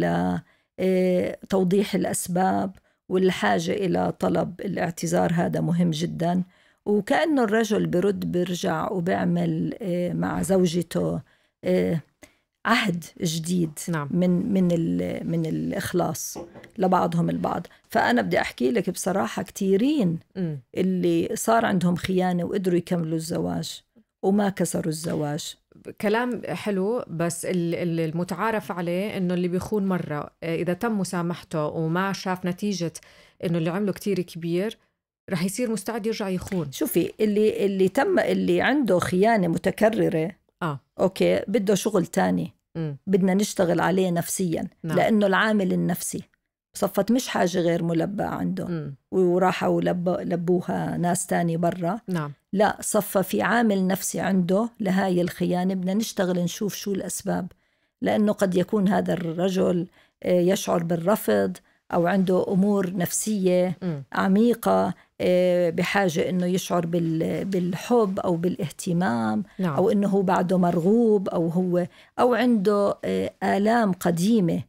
لتوضيح إيه، الأسباب والحاجة إلى طلب الاعتذار هذا مهم جدا وكأنه الرجل برد برجع وبعمل إيه، مع زوجته إيه، عهد جديد نعم. من من من الاخلاص لبعضهم البعض فانا بدي احكي لك بصراحه كثيرين اللي صار عندهم خيانه وقدروا يكملوا الزواج وما كسروا الزواج كلام حلو بس المتعارف عليه انه اللي بيخون مره اذا تم مسامحته وما شاف نتيجه انه اللي عمله كتير كبير رح يصير مستعد يرجع يخون شوفي اللي اللي تم اللي عنده خيانه متكرره اه اوكي بده شغل تاني بدنا نشتغل عليه نفسيا نعم. لأنه العامل النفسي صفت مش حاجة غير ملبى عندهم وراحوا لبوها ناس تاني برا نعم. لا صفى في عامل نفسي عنده لهاي الخيانة بدنا نشتغل نشوف شو الأسباب لأنه قد يكون هذا الرجل آه، يشعر بالرفض أو عنده أمور نفسية م. عميقة آه، بحاجة أنه يشعر بالحب أو بالاهتمام نعم. أو أنه هو بعده مرغوب أو هو أو عنده آه، آلام قديمة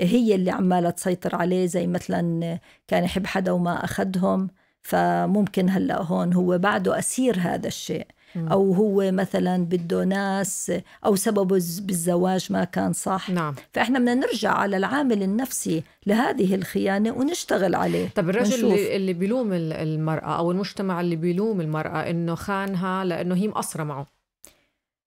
هي اللي عمالة تسيطر عليه زي مثلا كان يحب حدا وما أخدهم فممكن هلأ هون هو بعده أسير هذا الشيء أو هو مثلا بده ناس أو سببه بالزواج ما كان صح نعم. فإحنا بدنا نرجع على العامل النفسي لهذه الخيانة ونشتغل عليه طب الرجل اللي, اللي بيلوم المرأة أو المجتمع اللي بيلوم المرأة إنه خانها لأنه هي مقصرة معه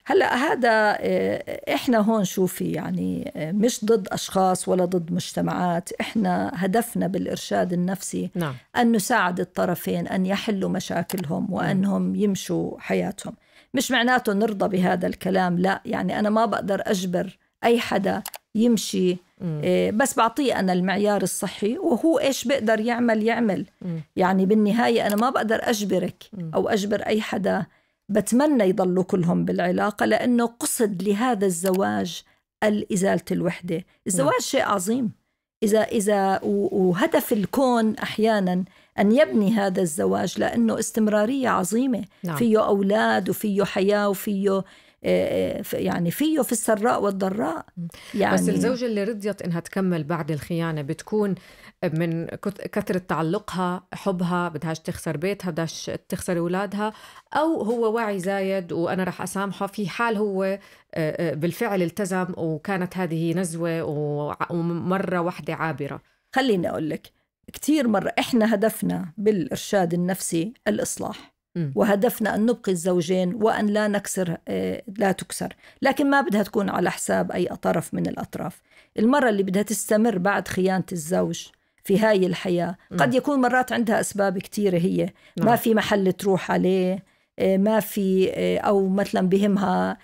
هلا هذا آه، احنا هون شوفي يعني آه، مش ضد اشخاص ولا ضد مجتمعات احنا هدفنا بالارشاد النفسي نعم. ان نساعد الطرفين ان يحلوا مشاكلهم وانهم يمشوا حياتهم مش معناته نرضى بهذا الكلام لا يعني انا ما بقدر اجبر اي حدا يمشي مم. آه، بس بعطيه أنا المعيار الصحي وهو إيش بقدر يعمل يعمل مم. يعني بالنهاية أنا ما بقدر أجبرك أو أجبر أي حدا بتمنى يضلوا كلهم بالعلاقة لأنه قصد لهذا الزواج إزالة الوحدة الزواج نعم. شيء عظيم إذا إذا وهدف الكون أحيانا أن يبني هذا الزواج لأنه استمرارية عظيمة نعم. فيه أولاد وفيه حياة وفيه آه، آه، يعني فيه في السراء والضراء يعني بس الزوجة اللي رضيت إنها تكمل بعد الخيانة بتكون من كثرة تعلقها حبها بدهاش تخسر بيتها بدهاش تخسر أولادها أو هو وعي زايد وأنا رح أسامحه في حال هو آه، بالفعل التزم وكانت هذه نزوة ومرة واحدة عابرة خليني أقول لك كثير مرة إحنا هدفنا بالإرشاد النفسي الإصلاح وهدفنا أن نبقي الزوجين وأن لا نكسر آه، لا تكسر لكن ما بدها تكون على حساب أي طرف من الأطراف المرأة اللي بدها تستمر بعد خيانة الزوج في هاي الحياة قد يكون مرات عندها أسباب كثيرة هي ما نعم. في محل تروح عليه آه، ما في آه، أو مثلا بهمها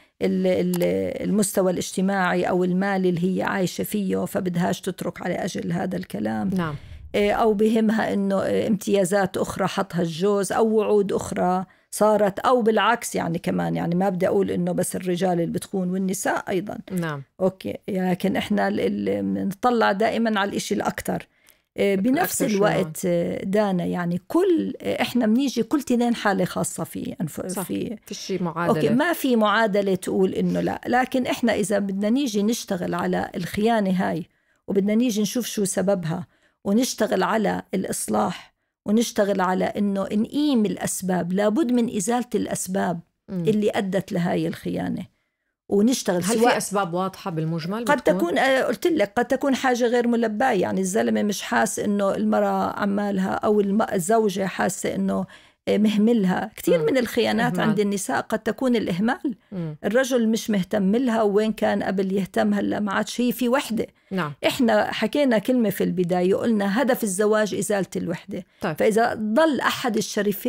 المستوى الاجتماعي أو المالي اللي هي عايشة فيه فبدهاش تترك على أجل هذا الكلام نعم. إيه، أو بهمها أنه امتيازات أخرى حطها الجوز أو وعود أخرى صارت أو بالعكس يعني كمان يعني ما بدي أقول أنه بس الرجال اللي بتخون والنساء أيضا نعم أوكي لكن إحنا بنطلع دائما على الإشي الأكثر إيه، بنفس الوقت دانا يعني كل احنا بنيجي كل تنين حاله خاصه في صح. في معادله اوكي ما في معادله تقول انه لا لكن احنا اذا بدنا نيجي نشتغل على الخيانه هاي وبدنا نيجي نشوف شو سببها ونشتغل على الإصلاح ونشتغل على أنه نقيم الأسباب لابد من إزالة الأسباب م. اللي أدت لهاي الخيانة ونشتغل هل في اسباب واضحه بالمجمل قد بتكون؟ تكون آه، قلت لك قد تكون حاجه غير ملباه يعني الزلمه مش حاس انه المراه عمالها او الزوجه حاسه انه مهملها كثير من الخيانات إهمال. عند النساء قد تكون الإهمال الرجل مش مهتم لها وين كان قبل يهتم هلا ما عادش هي في وحدة نعم. إحنا حكينا كلمة في البداية قلنا هدف الزواج إزالة الوحدة طيب. فإذا ضل أحد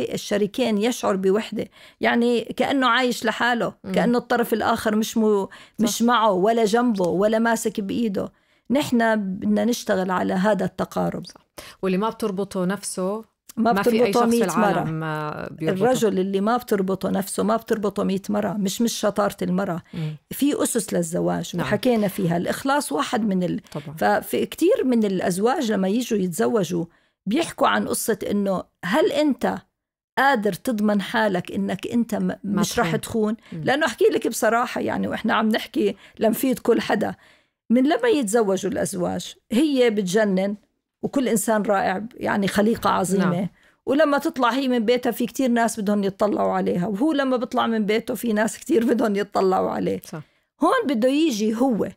الشريكين يشعر بوحدة يعني كأنه عايش لحاله مم. كأنه الطرف الآخر مش, مو مش صح. معه ولا جنبه ولا ماسك بإيده نحن بدنا نشتغل على هذا التقارب صح. واللي ما بتربطه نفسه ما, ما في أي شخص في العالم مرة. آه، بيربطه. الرجل اللي ما بتربطه نفسه ما بتربطه 100 مرة مش مش شطارة المرأة في أسس للزواج نعم. وحكينا فيها الإخلاص واحد من ال... طبعا. ففي كتير من الأزواج لما يجوا يتزوجوا بيحكوا عن قصة إنه هل أنت قادر تضمن حالك انك انت مش راح تخون لانه احكي لك بصراحه يعني واحنا عم نحكي لنفيد كل حدا من لما يتزوجوا الازواج هي بتجنن وكل إنسان رائع يعني خليقة عظيمة نعم. ولما تطلع هي من بيتها في كتير ناس بدهم يتطلعوا عليها وهو لما بيطلع من بيته في ناس كتير بدهم يتطلعوا عليه صح. هون بده يجي هو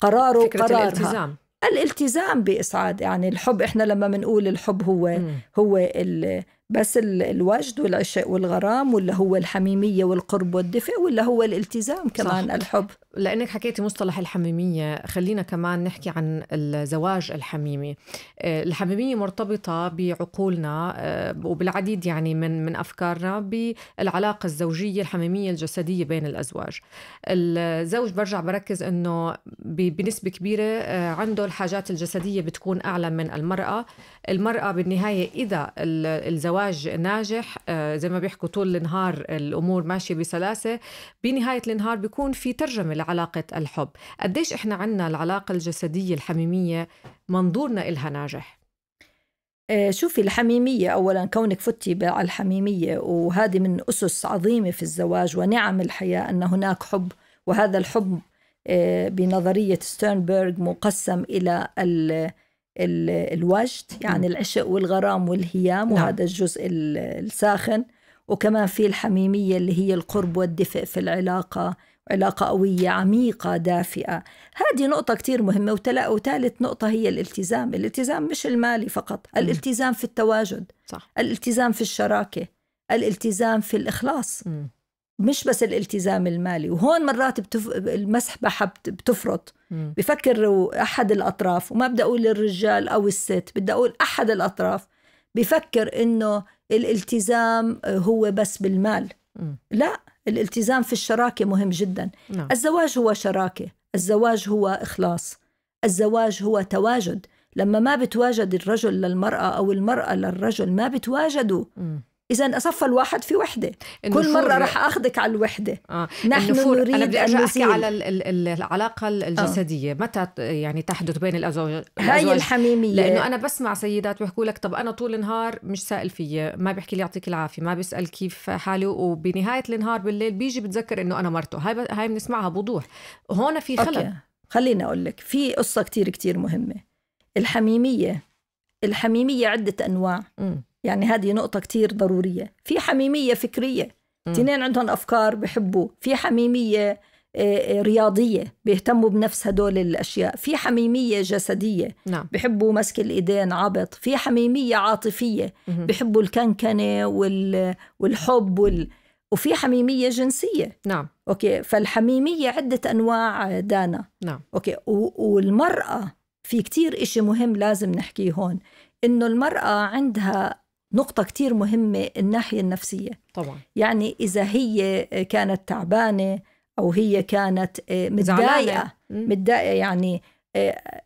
قراره فكرة قرارها الالتزام الالتزام بإسعاد يعني الحب إحنا لما بنقول الحب هو م. هو ال بس الوجد والعشق والغرام ولا هو الحميمية والقرب والدفء ولا هو الالتزام كمان صح. الحب لأنك حكيتي مصطلح الحميمية خلينا كمان نحكي عن الزواج الحميمي آه، الحميمية مرتبطة بعقولنا آه، وبالعديد يعني من من أفكارنا بالعلاقة الزوجية الحميمية الجسدية بين الأزواج الزوج برجع بركز أنه بنسبة كبيرة آه، عنده الحاجات الجسدية بتكون أعلى من المرأة المرأة بالنهاية إذا الزواج ناجح آه، زي ما بيحكوا طول النهار الأمور ماشية بسلاسة بنهاية النهار بيكون في ترجمة لعلاقة الحب قديش إحنا عنا العلاقة الجسدية الحميمية منظورنا إلها ناجح آه، شوفي الحميمية أولا كونك فتي على الحميمية وهذه من أسس عظيمة في الزواج ونعم الحياة أن هناك حب وهذا الحب آه، بنظرية ستيرنبرغ مقسم إلى الوجد يعني العشق والغرام والهيام نعم. وهذا الجزء الساخن وكمان في الحميمية اللي هي القرب والدفء في العلاقة علاقة قوية عميقة دافئة هذه نقطة كتير مهمة وثالث نقطة هي الالتزام الالتزام مش المالي فقط الالتزام في التواجد صح. الالتزام في الشراكة الالتزام في الإخلاص م. مش بس الالتزام المالي وهون مرات بتف... المسبحة بتفرط بفكر أحد الأطراف وما بدي أقول الرجال أو الست بدي أقول أحد الأطراف بفكر إنه الالتزام هو بس بالمال م. لا الالتزام في الشراكة مهم جدا نعم. الزواج هو شراكة الزواج هو إخلاص الزواج هو تواجد لما ما بتواجد الرجل للمرأة أو المرأة للرجل ما بتواجدوا م. اذا اصفى الواحد في وحده كل مره راح اخذك على الوحده آه. نحن النفور. نريد انا بدي ارجع احكي على العلاقه آه. الجسديه آه. متى يعني تحدث بين الازواج هاي الحميميه لانه انا بسمع سيدات بيحكوا لك طب انا طول النهار مش سائل فيا ما بيحكي لي يعطيك العافيه ما بيسال كيف حالي وبنهايه النهار بالليل بيجي بتذكر انه انا مرته هاي ب... هاي بنسمعها بوضوح هون في خلل خليني اقول لك في قصه كتير كتير مهمه الحميميه الحميميه عده انواع م. يعني هذه نقطة كتير ضرورية في حميمية فكرية تنين عندهم أفكار بحبوا في حميمية آه، آه، رياضية بيهتموا بنفس هدول الأشياء في حميمية جسدية نعم. بحبوا مسك الإيدين عبط في حميمية عاطفية بحبوا الكنكنة وال... والحب وال... وفي حميمية جنسية نعم أوكي فالحميمية عدة أنواع آه، دانا نعم أوكي و... والمرأة في كتير إشي مهم لازم نحكيه هون إنه المرأة عندها نقطة كتير مهمة الناحية النفسية طبعا يعني إذا هي كانت تعبانة أو هي كانت آه، متضايقة متضايقة يعني آه،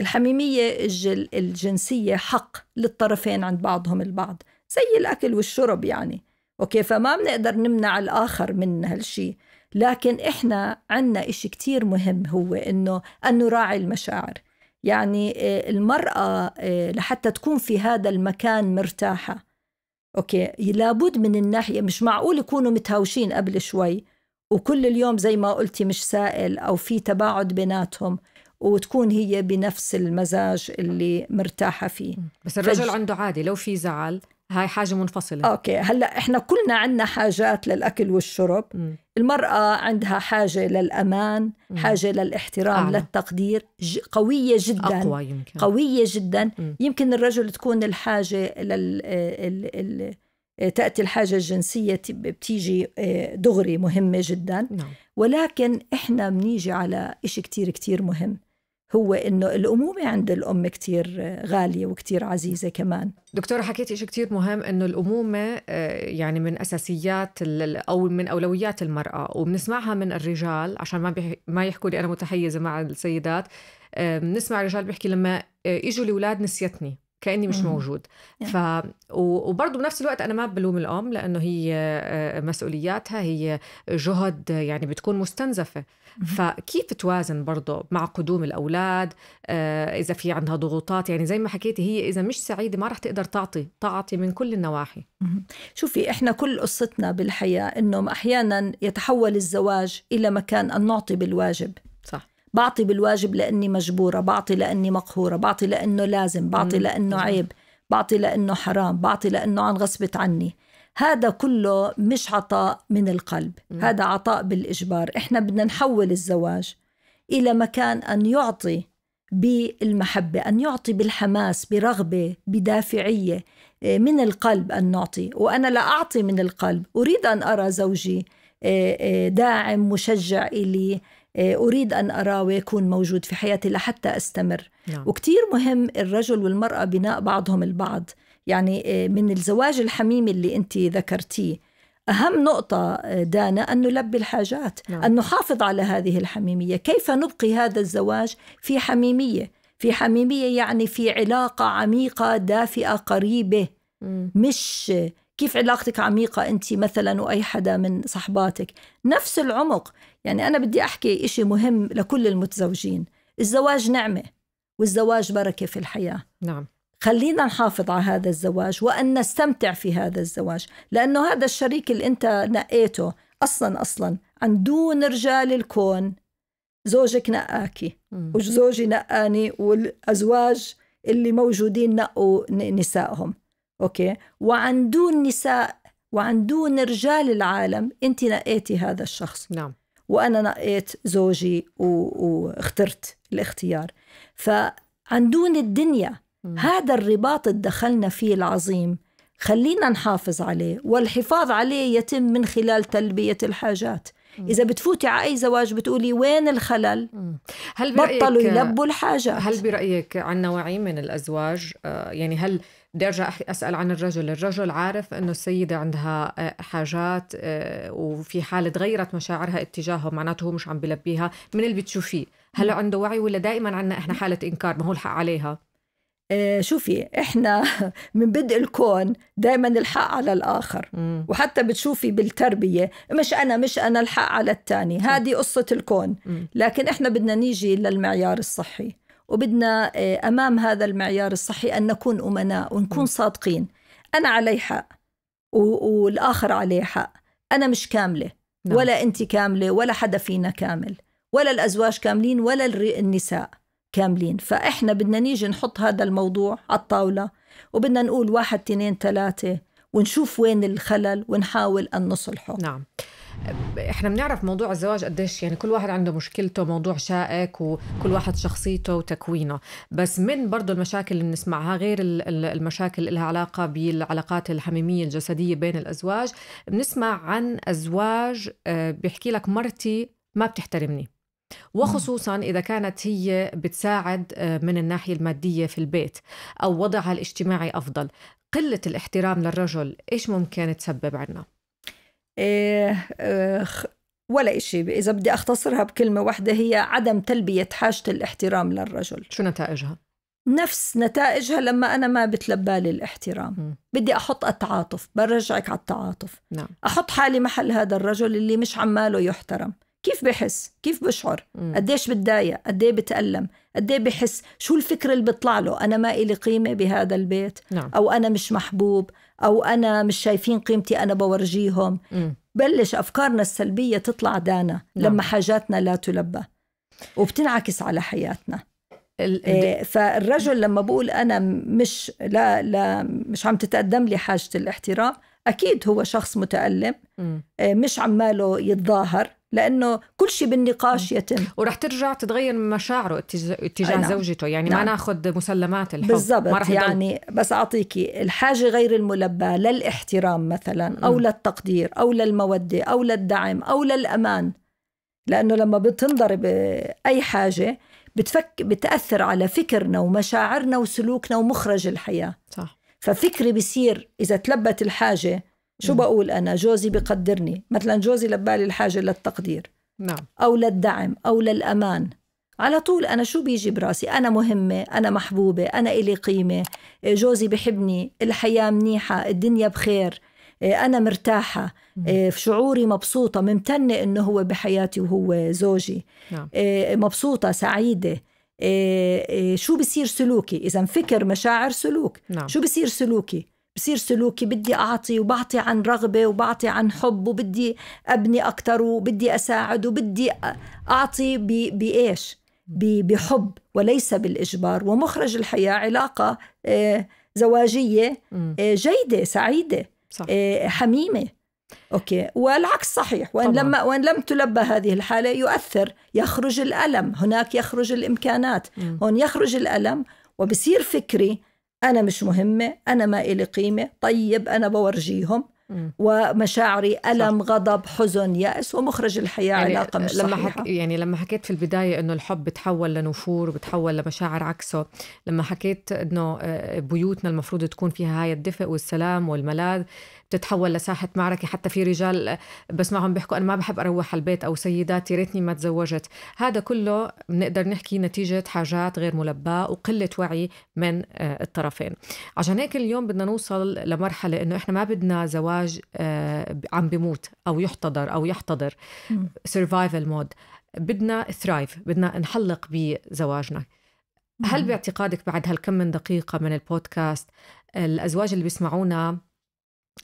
الحميمية الجنسية حق للطرفين عند بعضهم البعض زي الأكل والشرب يعني أوكي فما بنقدر نمنع الآخر من هالشي لكن إحنا عنا إشي كتير مهم هو إنه أن نراعي المشاعر يعني آه، المرأة آه، لحتى تكون في هذا المكان مرتاحة أوكي لابد من الناحية مش معقول يكونوا متهاوشين قبل شوي وكل اليوم زي ما قلتي مش سائل أو في تباعد بيناتهم وتكون هي بنفس المزاج اللي مرتاحة فيه بس الرجل فج... عنده عادي لو في زعل هاي حاجة منفصلة أوكي هلأ إحنا كلنا عندنا حاجات للأكل والشرب م. المرأة عندها حاجة للأمان م. حاجة للاحترام أعلى. للتقدير ج... قوية جدا أقوى يمكن. قوية جدا م. يمكن الرجل تكون الحاجة لل... ال... ال... تأتي الحاجة الجنسية بتيجي آه، دغري مهمة جدا نعم. ولكن إحنا بنيجي على إشي كتير كتير مهم هو انه الامومه عند الام كثير غاليه وكثير عزيزه كمان دكتوره حكيتي شيء كثير مهم انه الامومه آه، يعني من اساسيات او من اولويات المراه وبنسمعها من الرجال عشان ما ما يحكوا لي انا متحيزه مع السيدات آه، بنسمع الرجال بيحكي لما آه، اجوا الاولاد نسيتني كاني مش موجود ف وبرضه بنفس الوقت انا ما بلوم الام لانه هي آه، آه، مسؤولياتها هي جهد يعني بتكون مستنزفه فكيف توازن برضه مع قدوم الاولاد آه، اذا في عندها ضغوطات يعني زي ما حكيتي هي اذا مش سعيده ما راح تقدر تعطي تعطي من كل النواحي شوفي احنا كل قصتنا بالحياه انه احيانا يتحول الزواج الى مكان ان نعطي بالواجب بعطي بالواجب لأني مجبورة بعطي لأني مقهورة بعطي لأنه لازم بعطي لأنه عيب بعطي لأنه حرام بعطي لأنه عن غصبت عني هذا كله مش عطاء من القلب هذا عطاء بالإجبار إحنا بدنا نحول الزواج إلى مكان أن يعطي بالمحبة أن يعطي بالحماس برغبة بدافعية آه، من القلب أن نعطي وأنا لا أعطي من القلب أريد أن أرى زوجي آه، آه، داعم مشجع إلي آه، أريد أن أراه ويكون موجود في حياتي لحتى أستمر نعم. وكتير مهم الرجل والمرأة بناء بعضهم البعض يعني آه، من الزواج الحميمي اللي أنت ذكرتيه أهم نقطة آه، دانا أن نلبي الحاجات نعم. أن نحافظ على هذه الحميمية كيف نبقي هذا الزواج في حميمية في حميمية يعني في علاقة عميقة دافئة قريبة م. مش كيف علاقتك عميقة أنت مثلا وأي حدا من صحباتك نفس العمق يعني أنا بدي أحكي إشي مهم لكل المتزوجين الزواج نعمة والزواج بركة في الحياة نعم خلينا نحافظ على هذا الزواج وأن نستمتع في هذا الزواج لأنه هذا الشريك اللي أنت نقيته أصلا أصلا عن دون رجال الكون زوجك نقاكي وزوجي نقاني والأزواج اللي موجودين نقوا نسائهم أوكي وعن دون نساء وعن دون رجال العالم أنت نقيتي هذا الشخص نعم وانا نقيت زوجي واخترت الاختيار فعن دون الدنيا هذا الرباط اللي دخلنا فيه العظيم خلينا نحافظ عليه والحفاظ عليه يتم من خلال تلبيه الحاجات اذا بتفوتي على اي زواج بتقولي وين الخلل هل بطلوا يلبوا الحاجه هل برايك عن نوعين من الازواج آه، يعني هل بدي ارجع اسال عن الرجل، الرجل عارف انه السيده عندها آه، حاجات آه، وفي حال تغيرت مشاعرها اتجاهه معناته هو مش عم بلبيها، من اللي بتشوفيه، هل عنده وعي ولا دائما عندنا احنا حاله انكار ما هو الحق عليها؟ آه، شوفي احنا من بدء الكون دائما الحق على الاخر وحتى بتشوفي بالتربيه مش انا مش انا الحق على الثاني هذه قصه الكون لكن احنا بدنا نيجي للمعيار الصحي وبدنا آه، امام هذا المعيار الصحي ان نكون امناء ونكون صادقين انا علي حق والاخر عليه حق انا مش كامله نعم. ولا انت كامله ولا حدا فينا كامل ولا الازواج كاملين ولا النساء كاملين فإحنا بدنا نيجي نحط هذا الموضوع على الطاولة وبدنا نقول واحد اثنين ثلاثة ونشوف وين الخلل ونحاول أن نصلحه نعم احنا بنعرف موضوع الزواج قديش يعني كل واحد عنده مشكلته موضوع شائك وكل واحد شخصيته وتكوينه بس من برضه المشاكل اللي بنسمعها غير المشاكل اللي لها علاقة بالعلاقات الحميمية الجسدية بين الأزواج بنسمع عن أزواج آه، بيحكي لك مرتي ما بتحترمني وخصوصا إذا كانت هي بتساعد آه، من الناحية المادية في البيت أو وضعها الاجتماعي أفضل قلة الاحترام للرجل إيش ممكن تسبب عنا؟ إيه آه، ولا إشي إذا بدي أختصرها بكلمة واحدة هي عدم تلبية حاجة الاحترام للرجل شو نتائجها؟ نفس نتائجها لما أنا ما بتلبى لي الاحترام م. بدي أحط التعاطف برجعك على التعاطف نعم. أحط حالي محل هذا الرجل اللي مش عماله يحترم كيف بحس كيف بشعر قديش بتضايق قديه بتألم قديه بحس شو الفكر اللي بيطلع له انا ما إلي قيمه بهذا البيت نعم. او انا مش محبوب او انا مش شايفين قيمتي انا بورجيهم مم. بلش افكارنا السلبيه تطلع دانا نعم. لما حاجاتنا لا تلبى وبتنعكس على حياتنا ال... إيه، فالرجل لما بقول انا مش لا لا مش عم تتقدم لي حاجه الاحترام اكيد هو شخص متالم إيه، مش عماله يتظاهر لانه كل شيء بالنقاش يتم ورح ترجع تتغير مشاعره اتجاه نعم. زوجته يعني نعم. ما ناخذ مسلمات الحب بالضبط ما رح يعني بس اعطيكي الحاجه غير الملباة للاحترام مثلا او م. للتقدير او للموده او للدعم او للامان لانه لما بتنضرب اي حاجه بتفك بتاثر على فكرنا ومشاعرنا وسلوكنا ومخرج الحياه صح ففكري بصير اذا تلبت الحاجه شو بقول أنا جوزي بقدرني مثلا جوزي لبالي الحاجة للتقدير نعم. أو للدعم أو للأمان على طول أنا شو بيجي براسي أنا مهمة أنا محبوبة أنا إلي قيمة إيه، جوزي بحبني الحياة منيحة الدنيا بخير إيه، أنا مرتاحة في إيه، شعوري مبسوطة ممتنة إنه هو بحياتي وهو زوجي نعم. مبسوطة سعيدة شو بصير سلوكي إذا فكر مشاعر سلوك نعم. شو بصير سلوكي بصير سلوكي بدي أعطي وبعطي عن رغبة وبعطي عن حب وبدي أبني أكتر وبدي أساعد وبدي أعطي بإيش بحب وليس بالإجبار ومخرج الحياة علاقة آه، زواجية آه، جيدة سعيدة صح. آه، حميمة اوكي والعكس صحيح وان طبعا. لما وان لم تلبى هذه الحاله يؤثر يخرج الالم هناك يخرج الامكانات م. هون يخرج الالم وبصير فكري أنا مش مهمة أنا ما إلي قيمة طيب أنا بورجيهم ومشاعري ألم صح. غضب حزن يأس ومخرج الحياة يعني علاقة مش لما صحيحة حك... يعني لما حكيت في البداية أنه الحب بتحول لنفور وبتحول لمشاعر عكسه لما حكيت أنه آه، بيوتنا المفروض تكون فيها هاي الدفء والسلام والملاذ بتتحول لساحه معركه حتى في رجال بسمعهم بيحكوا انا ما بحب اروح على البيت او سيدات يا ريتني ما تزوجت هذا كله بنقدر نحكي نتيجه حاجات غير ملباه وقله وعي من آه، الطرفين عشان هيك اليوم بدنا نوصل لمرحله انه احنا ما بدنا زواج آه، عم بموت او يحتضر او يحتضر سرفايفل مود بدنا ثرايف بدنا نحلق بزواجنا هل باعتقادك بعد هالكم من دقيقة من البودكاست الأزواج اللي بيسمعونا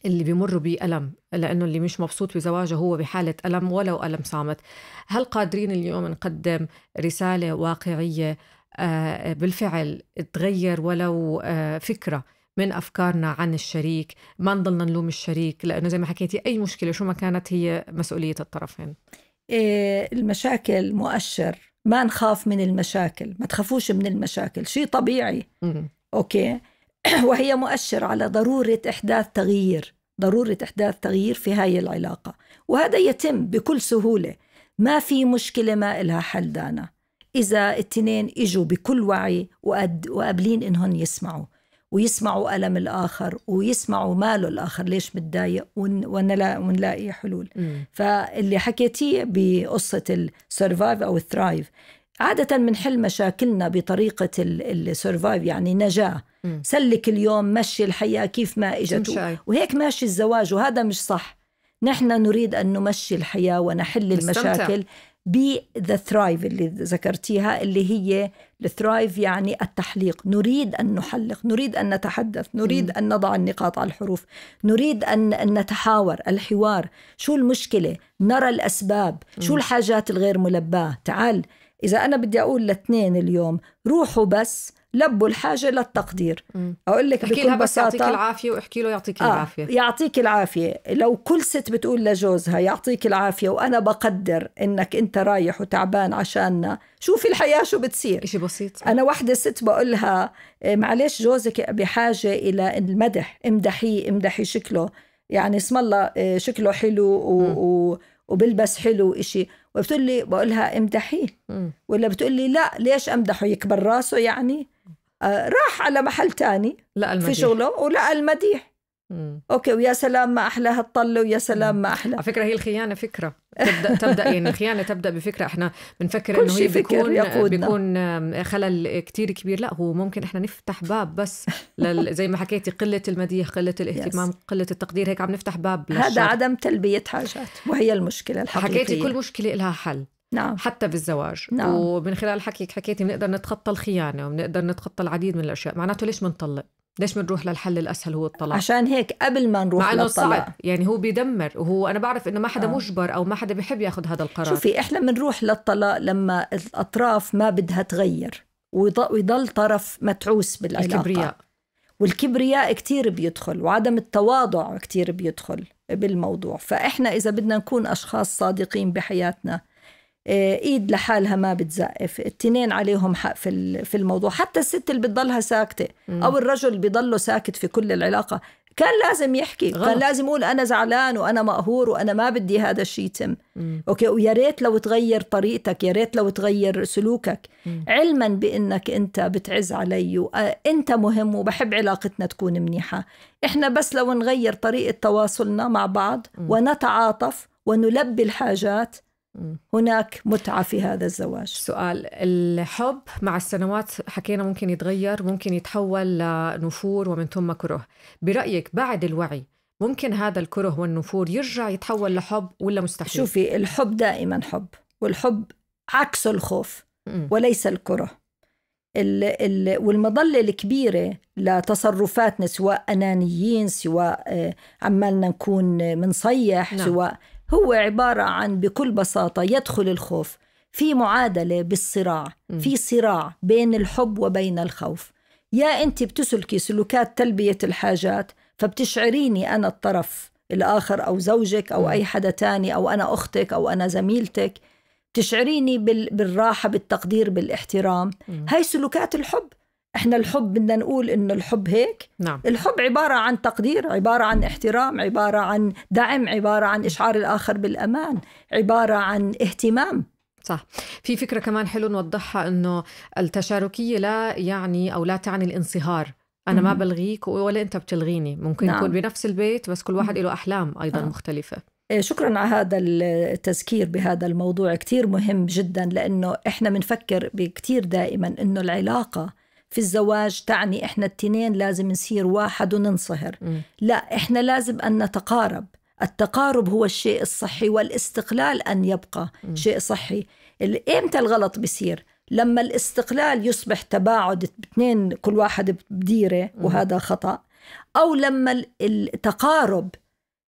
اللي بيمروا بألم لأنه اللي مش مبسوط بزواجه هو بحالة ألم ولو ألم صامت هل قادرين اليوم نقدم رسالة واقعية آه، بالفعل تغير ولو آه، فكرة من افكارنا عن الشريك ما نضلنا نلوم الشريك لانه زي ما حكيتي اي مشكله شو ما كانت هي مسؤوليه الطرفين إيه المشاكل مؤشر ما نخاف من المشاكل ما تخافوش من المشاكل شيء طبيعي م- اوكي وهي مؤشر على ضرورة إحداث تغيير ضرورة إحداث تغيير في هاي العلاقة وهذا يتم بكل سهولة ما في مشكلة ما إلها حل دانا إذا التنين إجوا بكل وعي وقابلين إنهم يسمعوا ويسمعوا ألم الآخر ويسمعوا ماله الآخر ليش متضايق ونلاقي حلول م. فاللي حكيتيه بقصة السرفايف أو الثرايف عادة بنحل مشاكلنا بطريقة السرفايف يعني نجاة سلك اليوم مشي الحياة كيف ما إجت وهيك ماشي الزواج وهذا مش صح نحن نريد أن نمشي الحياة ونحل مستمتع. المشاكل بذا ثرايف اللي ذكرتيها اللي هي الثرايف يعني التحليق نريد أن نحلق نريد أن نتحدث نريد أن نضع النقاط على الحروف نريد أن نتحاور الحوار شو المشكلة نرى الأسباب شو الحاجات الغير ملباة تعال إذا أنا بدي أقول لاثنين اليوم روحوا بس لبوا الحاجة للتقدير أقول لك بكل بس بساطة يعطيك العافية وأحكي له يعطيك آه العافية يعطيك العافية لو كل ست بتقول لجوزها يعطيك العافية وأنا بقدر إنك أنت رايح وتعبان عشاننا شوفي الحياة شو بتصير شيء بسيط أنا واحدة ست بقولها آه، معلش جوزك بحاجة إلى المدح امدحيه امدحي شكله يعني اسم الله آه، شكله حلو و... و... وبلبس حلو إشي وبتقول لي بقولها امدحيه ولا بتقول لي لا ليش امدحه يكبر راسه يعني آه، راح على محل تاني لقى المديح. في شغله ولقى المديح مم. اوكي ويا سلام ما احلى هالطله ويا سلام مم. ما احلى على فكره هي الخيانه فكره تبدا تبدا يعني الخيانه تبدا بفكره احنا بنفكر انه هي بيكون يقودنا. بيكون خلل كتير كبير لا هو ممكن احنا نفتح باب بس لل... زي ما حكيتي قله المديح قله الاهتمام يس. قله التقدير هيك عم نفتح باب للشر. هذا عدم تلبيه حاجات وهي المشكله الحقيقيه حكيتي كل مشكله لها حل نعم حتى بالزواج نعم. ومن خلال حكيك حكيتي بنقدر نتخطى الخيانه وبنقدر نتخطى العديد من الاشياء معناته ليش بنطلق ليش بنروح للحل الاسهل هو الطلاق عشان هيك قبل ما نروح مع انه صعب يعني هو بيدمر وهو انا بعرف انه ما حدا آه. مجبر او ما حدا بيحب ياخذ هذا القرار شوفي احنا بنروح للطلاق لما الاطراف ما بدها تغير ويضل طرف متعوس بالعلاقه الكبرياء والكبرياء كتير بيدخل وعدم التواضع كتير بيدخل بالموضوع فإحنا إذا بدنا نكون أشخاص صادقين بحياتنا آه، ايد لحالها ما بتزقف التنين عليهم حق في في الموضوع حتى الست اللي بتضلها ساكته او الرجل اللي بضله ساكت في كل العلاقه كان لازم يحكي غلط. كان لازم يقول انا زعلان وانا مقهور وانا ما بدي هذا الشيء يتم اوكي ويا ريت لو تغير طريقتك يا ريت لو تغير سلوكك مم. علما بانك انت بتعز علي وانت آه، مهم وبحب علاقتنا تكون منيحه احنا بس لو نغير طريقه تواصلنا مع بعض مم. ونتعاطف ونلبي الحاجات هناك متعة في هذا الزواج سؤال الحب مع السنوات حكينا ممكن يتغير ممكن يتحول لنفور ومن ثم كره برأيك بعد الوعي ممكن هذا الكره والنفور يرجع يتحول لحب ولا مستحيل شوفي الحب دائما حب والحب عكس الخوف وليس الكره ال ال والمظله الكبيره لتصرفاتنا سواء انانيين سواء آه، عمالنا نكون منصيح نعم. سواء هو عبارة عن بكل بساطة يدخل الخوف في معادلة بالصراع في صراع بين الحب وبين الخوف يا أنت بتسلكي سلوكات تلبية الحاجات فبتشعريني أنا الطرف الآخر أو زوجك أو أي حدا تاني أو أنا أختك أو أنا زميلتك تشعريني بالراحة بالتقدير بالاحترام هاي سلوكات الحب احنا الحب بدنا نقول انه الحب هيك نعم. الحب عباره عن تقدير عباره عن احترام عباره عن دعم عباره عن اشعار الاخر بالامان عباره عن اهتمام صح في فكره كمان حلو نوضحها انه التشاركيه لا يعني او لا تعني الانصهار انا ما بلغيك ولا انت بتلغيني ممكن نعم. نكون بنفس البيت بس كل واحد له احلام ايضا آه. مختلفه إيه، شكرا على هذا التذكير بهذا الموضوع كتير مهم جدا لأنه إحنا بنفكر بكتير دائما أنه العلاقة في الزواج تعني إحنا التنين لازم نصير واحد وننصهر م. لا إحنا لازم أن نتقارب التقارب هو الشيء الصحي والاستقلال أن يبقى م. شيء صحي إمتى الغلط بيصير لما الاستقلال يصبح تباعد اثنين كل واحد بديرة وهذا خطأ أو لما التقارب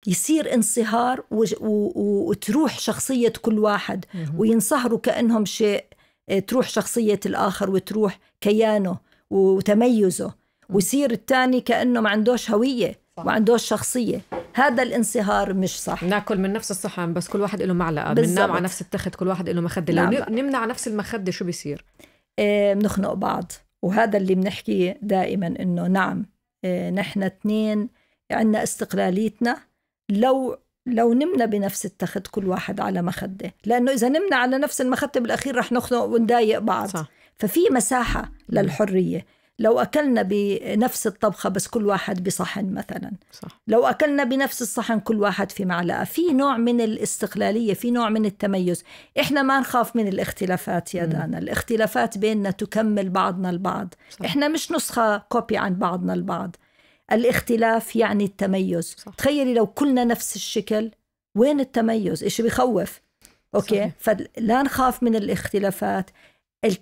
يصير انصهار وتروح شخصية كل واحد وينصهروا كأنهم شيء آه، تروح شخصية الآخر وتروح كيانه وتميزه ويصير الثاني كانه ما عندوش هويه ما عندوش شخصيه هذا الانصهار مش صح ناكل من نفس الصحن بس كل واحد له معلقه بننام على نفس التخت كل واحد له مخده لو نعم. نمنع نفس المخده شو بيصير آه، بنخنق إيه بعض وهذا اللي بنحكيه دائما انه نعم إيه نحن اثنين عندنا استقلاليتنا لو لو نمنا بنفس التخت كل واحد على مخده لانه اذا نمنا على نفس المخده بالاخير رح نخنق ونضايق بعض صح. ففي مساحة للحرية لو أكلنا بنفس الطبخة بس كل واحد بصحن مثلا صح. لو أكلنا بنفس الصحن كل واحد في معلقة في نوع من الاستقلالية في نوع من التميز إحنا ما نخاف من الاختلافات يا دانا الاختلافات بيننا تكمل بعضنا البعض صح. إحنا مش نسخة كوبي عن بعضنا البعض الاختلاف يعني التميز صح. تخيلي لو كلنا نفس الشكل وين التميز إيش بيخوف أوكي صحيح. فلا نخاف من الاختلافات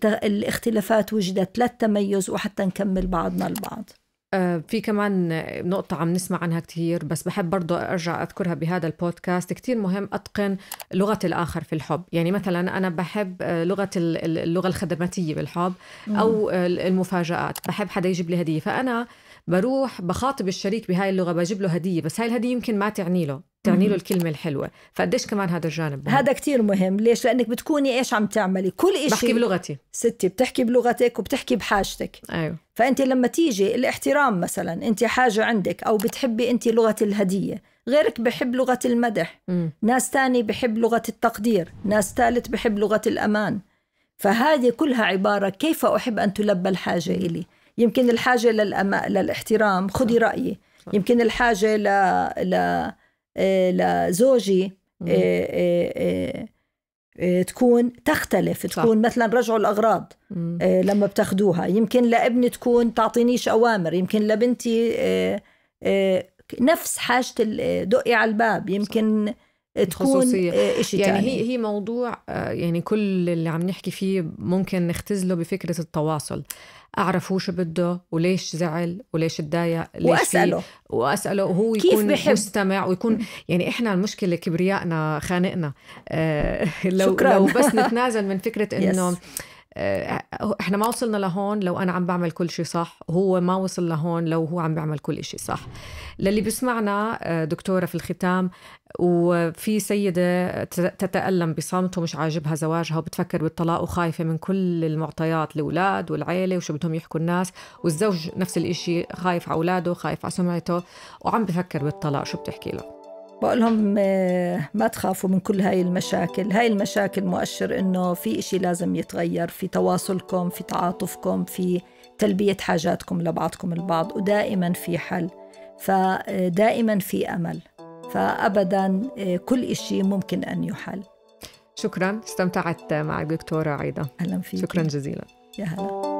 الاختلافات وجدت للتميز وحتى نكمل بعضنا البعض آه، في كمان نقطة عم نسمع عنها كثير بس بحب برضه أرجع أذكرها بهذا البودكاست كثير مهم أتقن لغة الآخر في الحب يعني مثلا أنا بحب آه، لغة اللغة الخدماتية بالحب أو آه، المفاجآت بحب حدا يجيب لي هدية فأنا بروح بخاطب الشريك بهاي اللغة بجيب له هدية بس هاي الهدية يمكن ما تعني له تعني له الكلمه الحلوه فقديش كمان هذا الجانب هذا كتير مهم ليش لانك بتكوني ايش عم تعملي كل شيء بحكي بلغتي ستي بتحكي بلغتك وبتحكي بحاجتك ايوه فانت لما تيجي الاحترام مثلا انت حاجه عندك او بتحبي انت لغه الهديه غيرك بحب لغه المدح م. ناس تاني بحب لغه التقدير ناس ثالث بحب لغه الامان فهذه كلها عباره كيف احب ان تلبى الحاجه الي يمكن الحاجه للأما... للاحترام خذي رايي يمكن الحاجه ل, ل... آه، لزوجي آه، آه، تكون تختلف صح. تكون مثلا رجعوا الاغراض مم. لما بتاخدوها يمكن لابني تكون تعطينيش اوامر يمكن لبنتي نفس حاجه دقي على الباب يمكن صح. تكون شيء يعني تاني. هي هي موضوع يعني كل اللي عم نحكي فيه ممكن نختزله بفكره التواصل اعرف هو شو بده وليش زعل وليش تضايق ليش واساله واساله وهو كيف يكون بحب؟ مستمع ويكون يعني احنا المشكله كبريائنا خانقنا آه لو شكرا. لو بس نتنازل من فكره انه آه، احنا ما وصلنا لهون لو انا عم بعمل كل شيء صح هو ما وصل لهون لو هو عم بيعمل كل شيء صح للي بيسمعنا آه، دكتوره في الختام وفي سيدة تتألم بصمت ومش عاجبها زواجها وبتفكر بالطلاق وخايفة من كل المعطيات الأولاد والعيلة وشو بدهم يحكوا الناس والزوج نفس الإشي خايف على أولاده خايف على سمعته وعم بفكر بالطلاق شو بتحكي له بقول لهم آه، ما تخافوا من كل هاي المشاكل هاي المشاكل مؤشر انه في اشي لازم يتغير في تواصلكم في تعاطفكم في تلبية حاجاتكم لبعضكم البعض ودائما في حل فدائما في امل فأبدا آه، كل إشي ممكن أن يحل شكرا استمتعت معك دكتورة عايدة أهلا فيك شكرا جزيلا يا هلا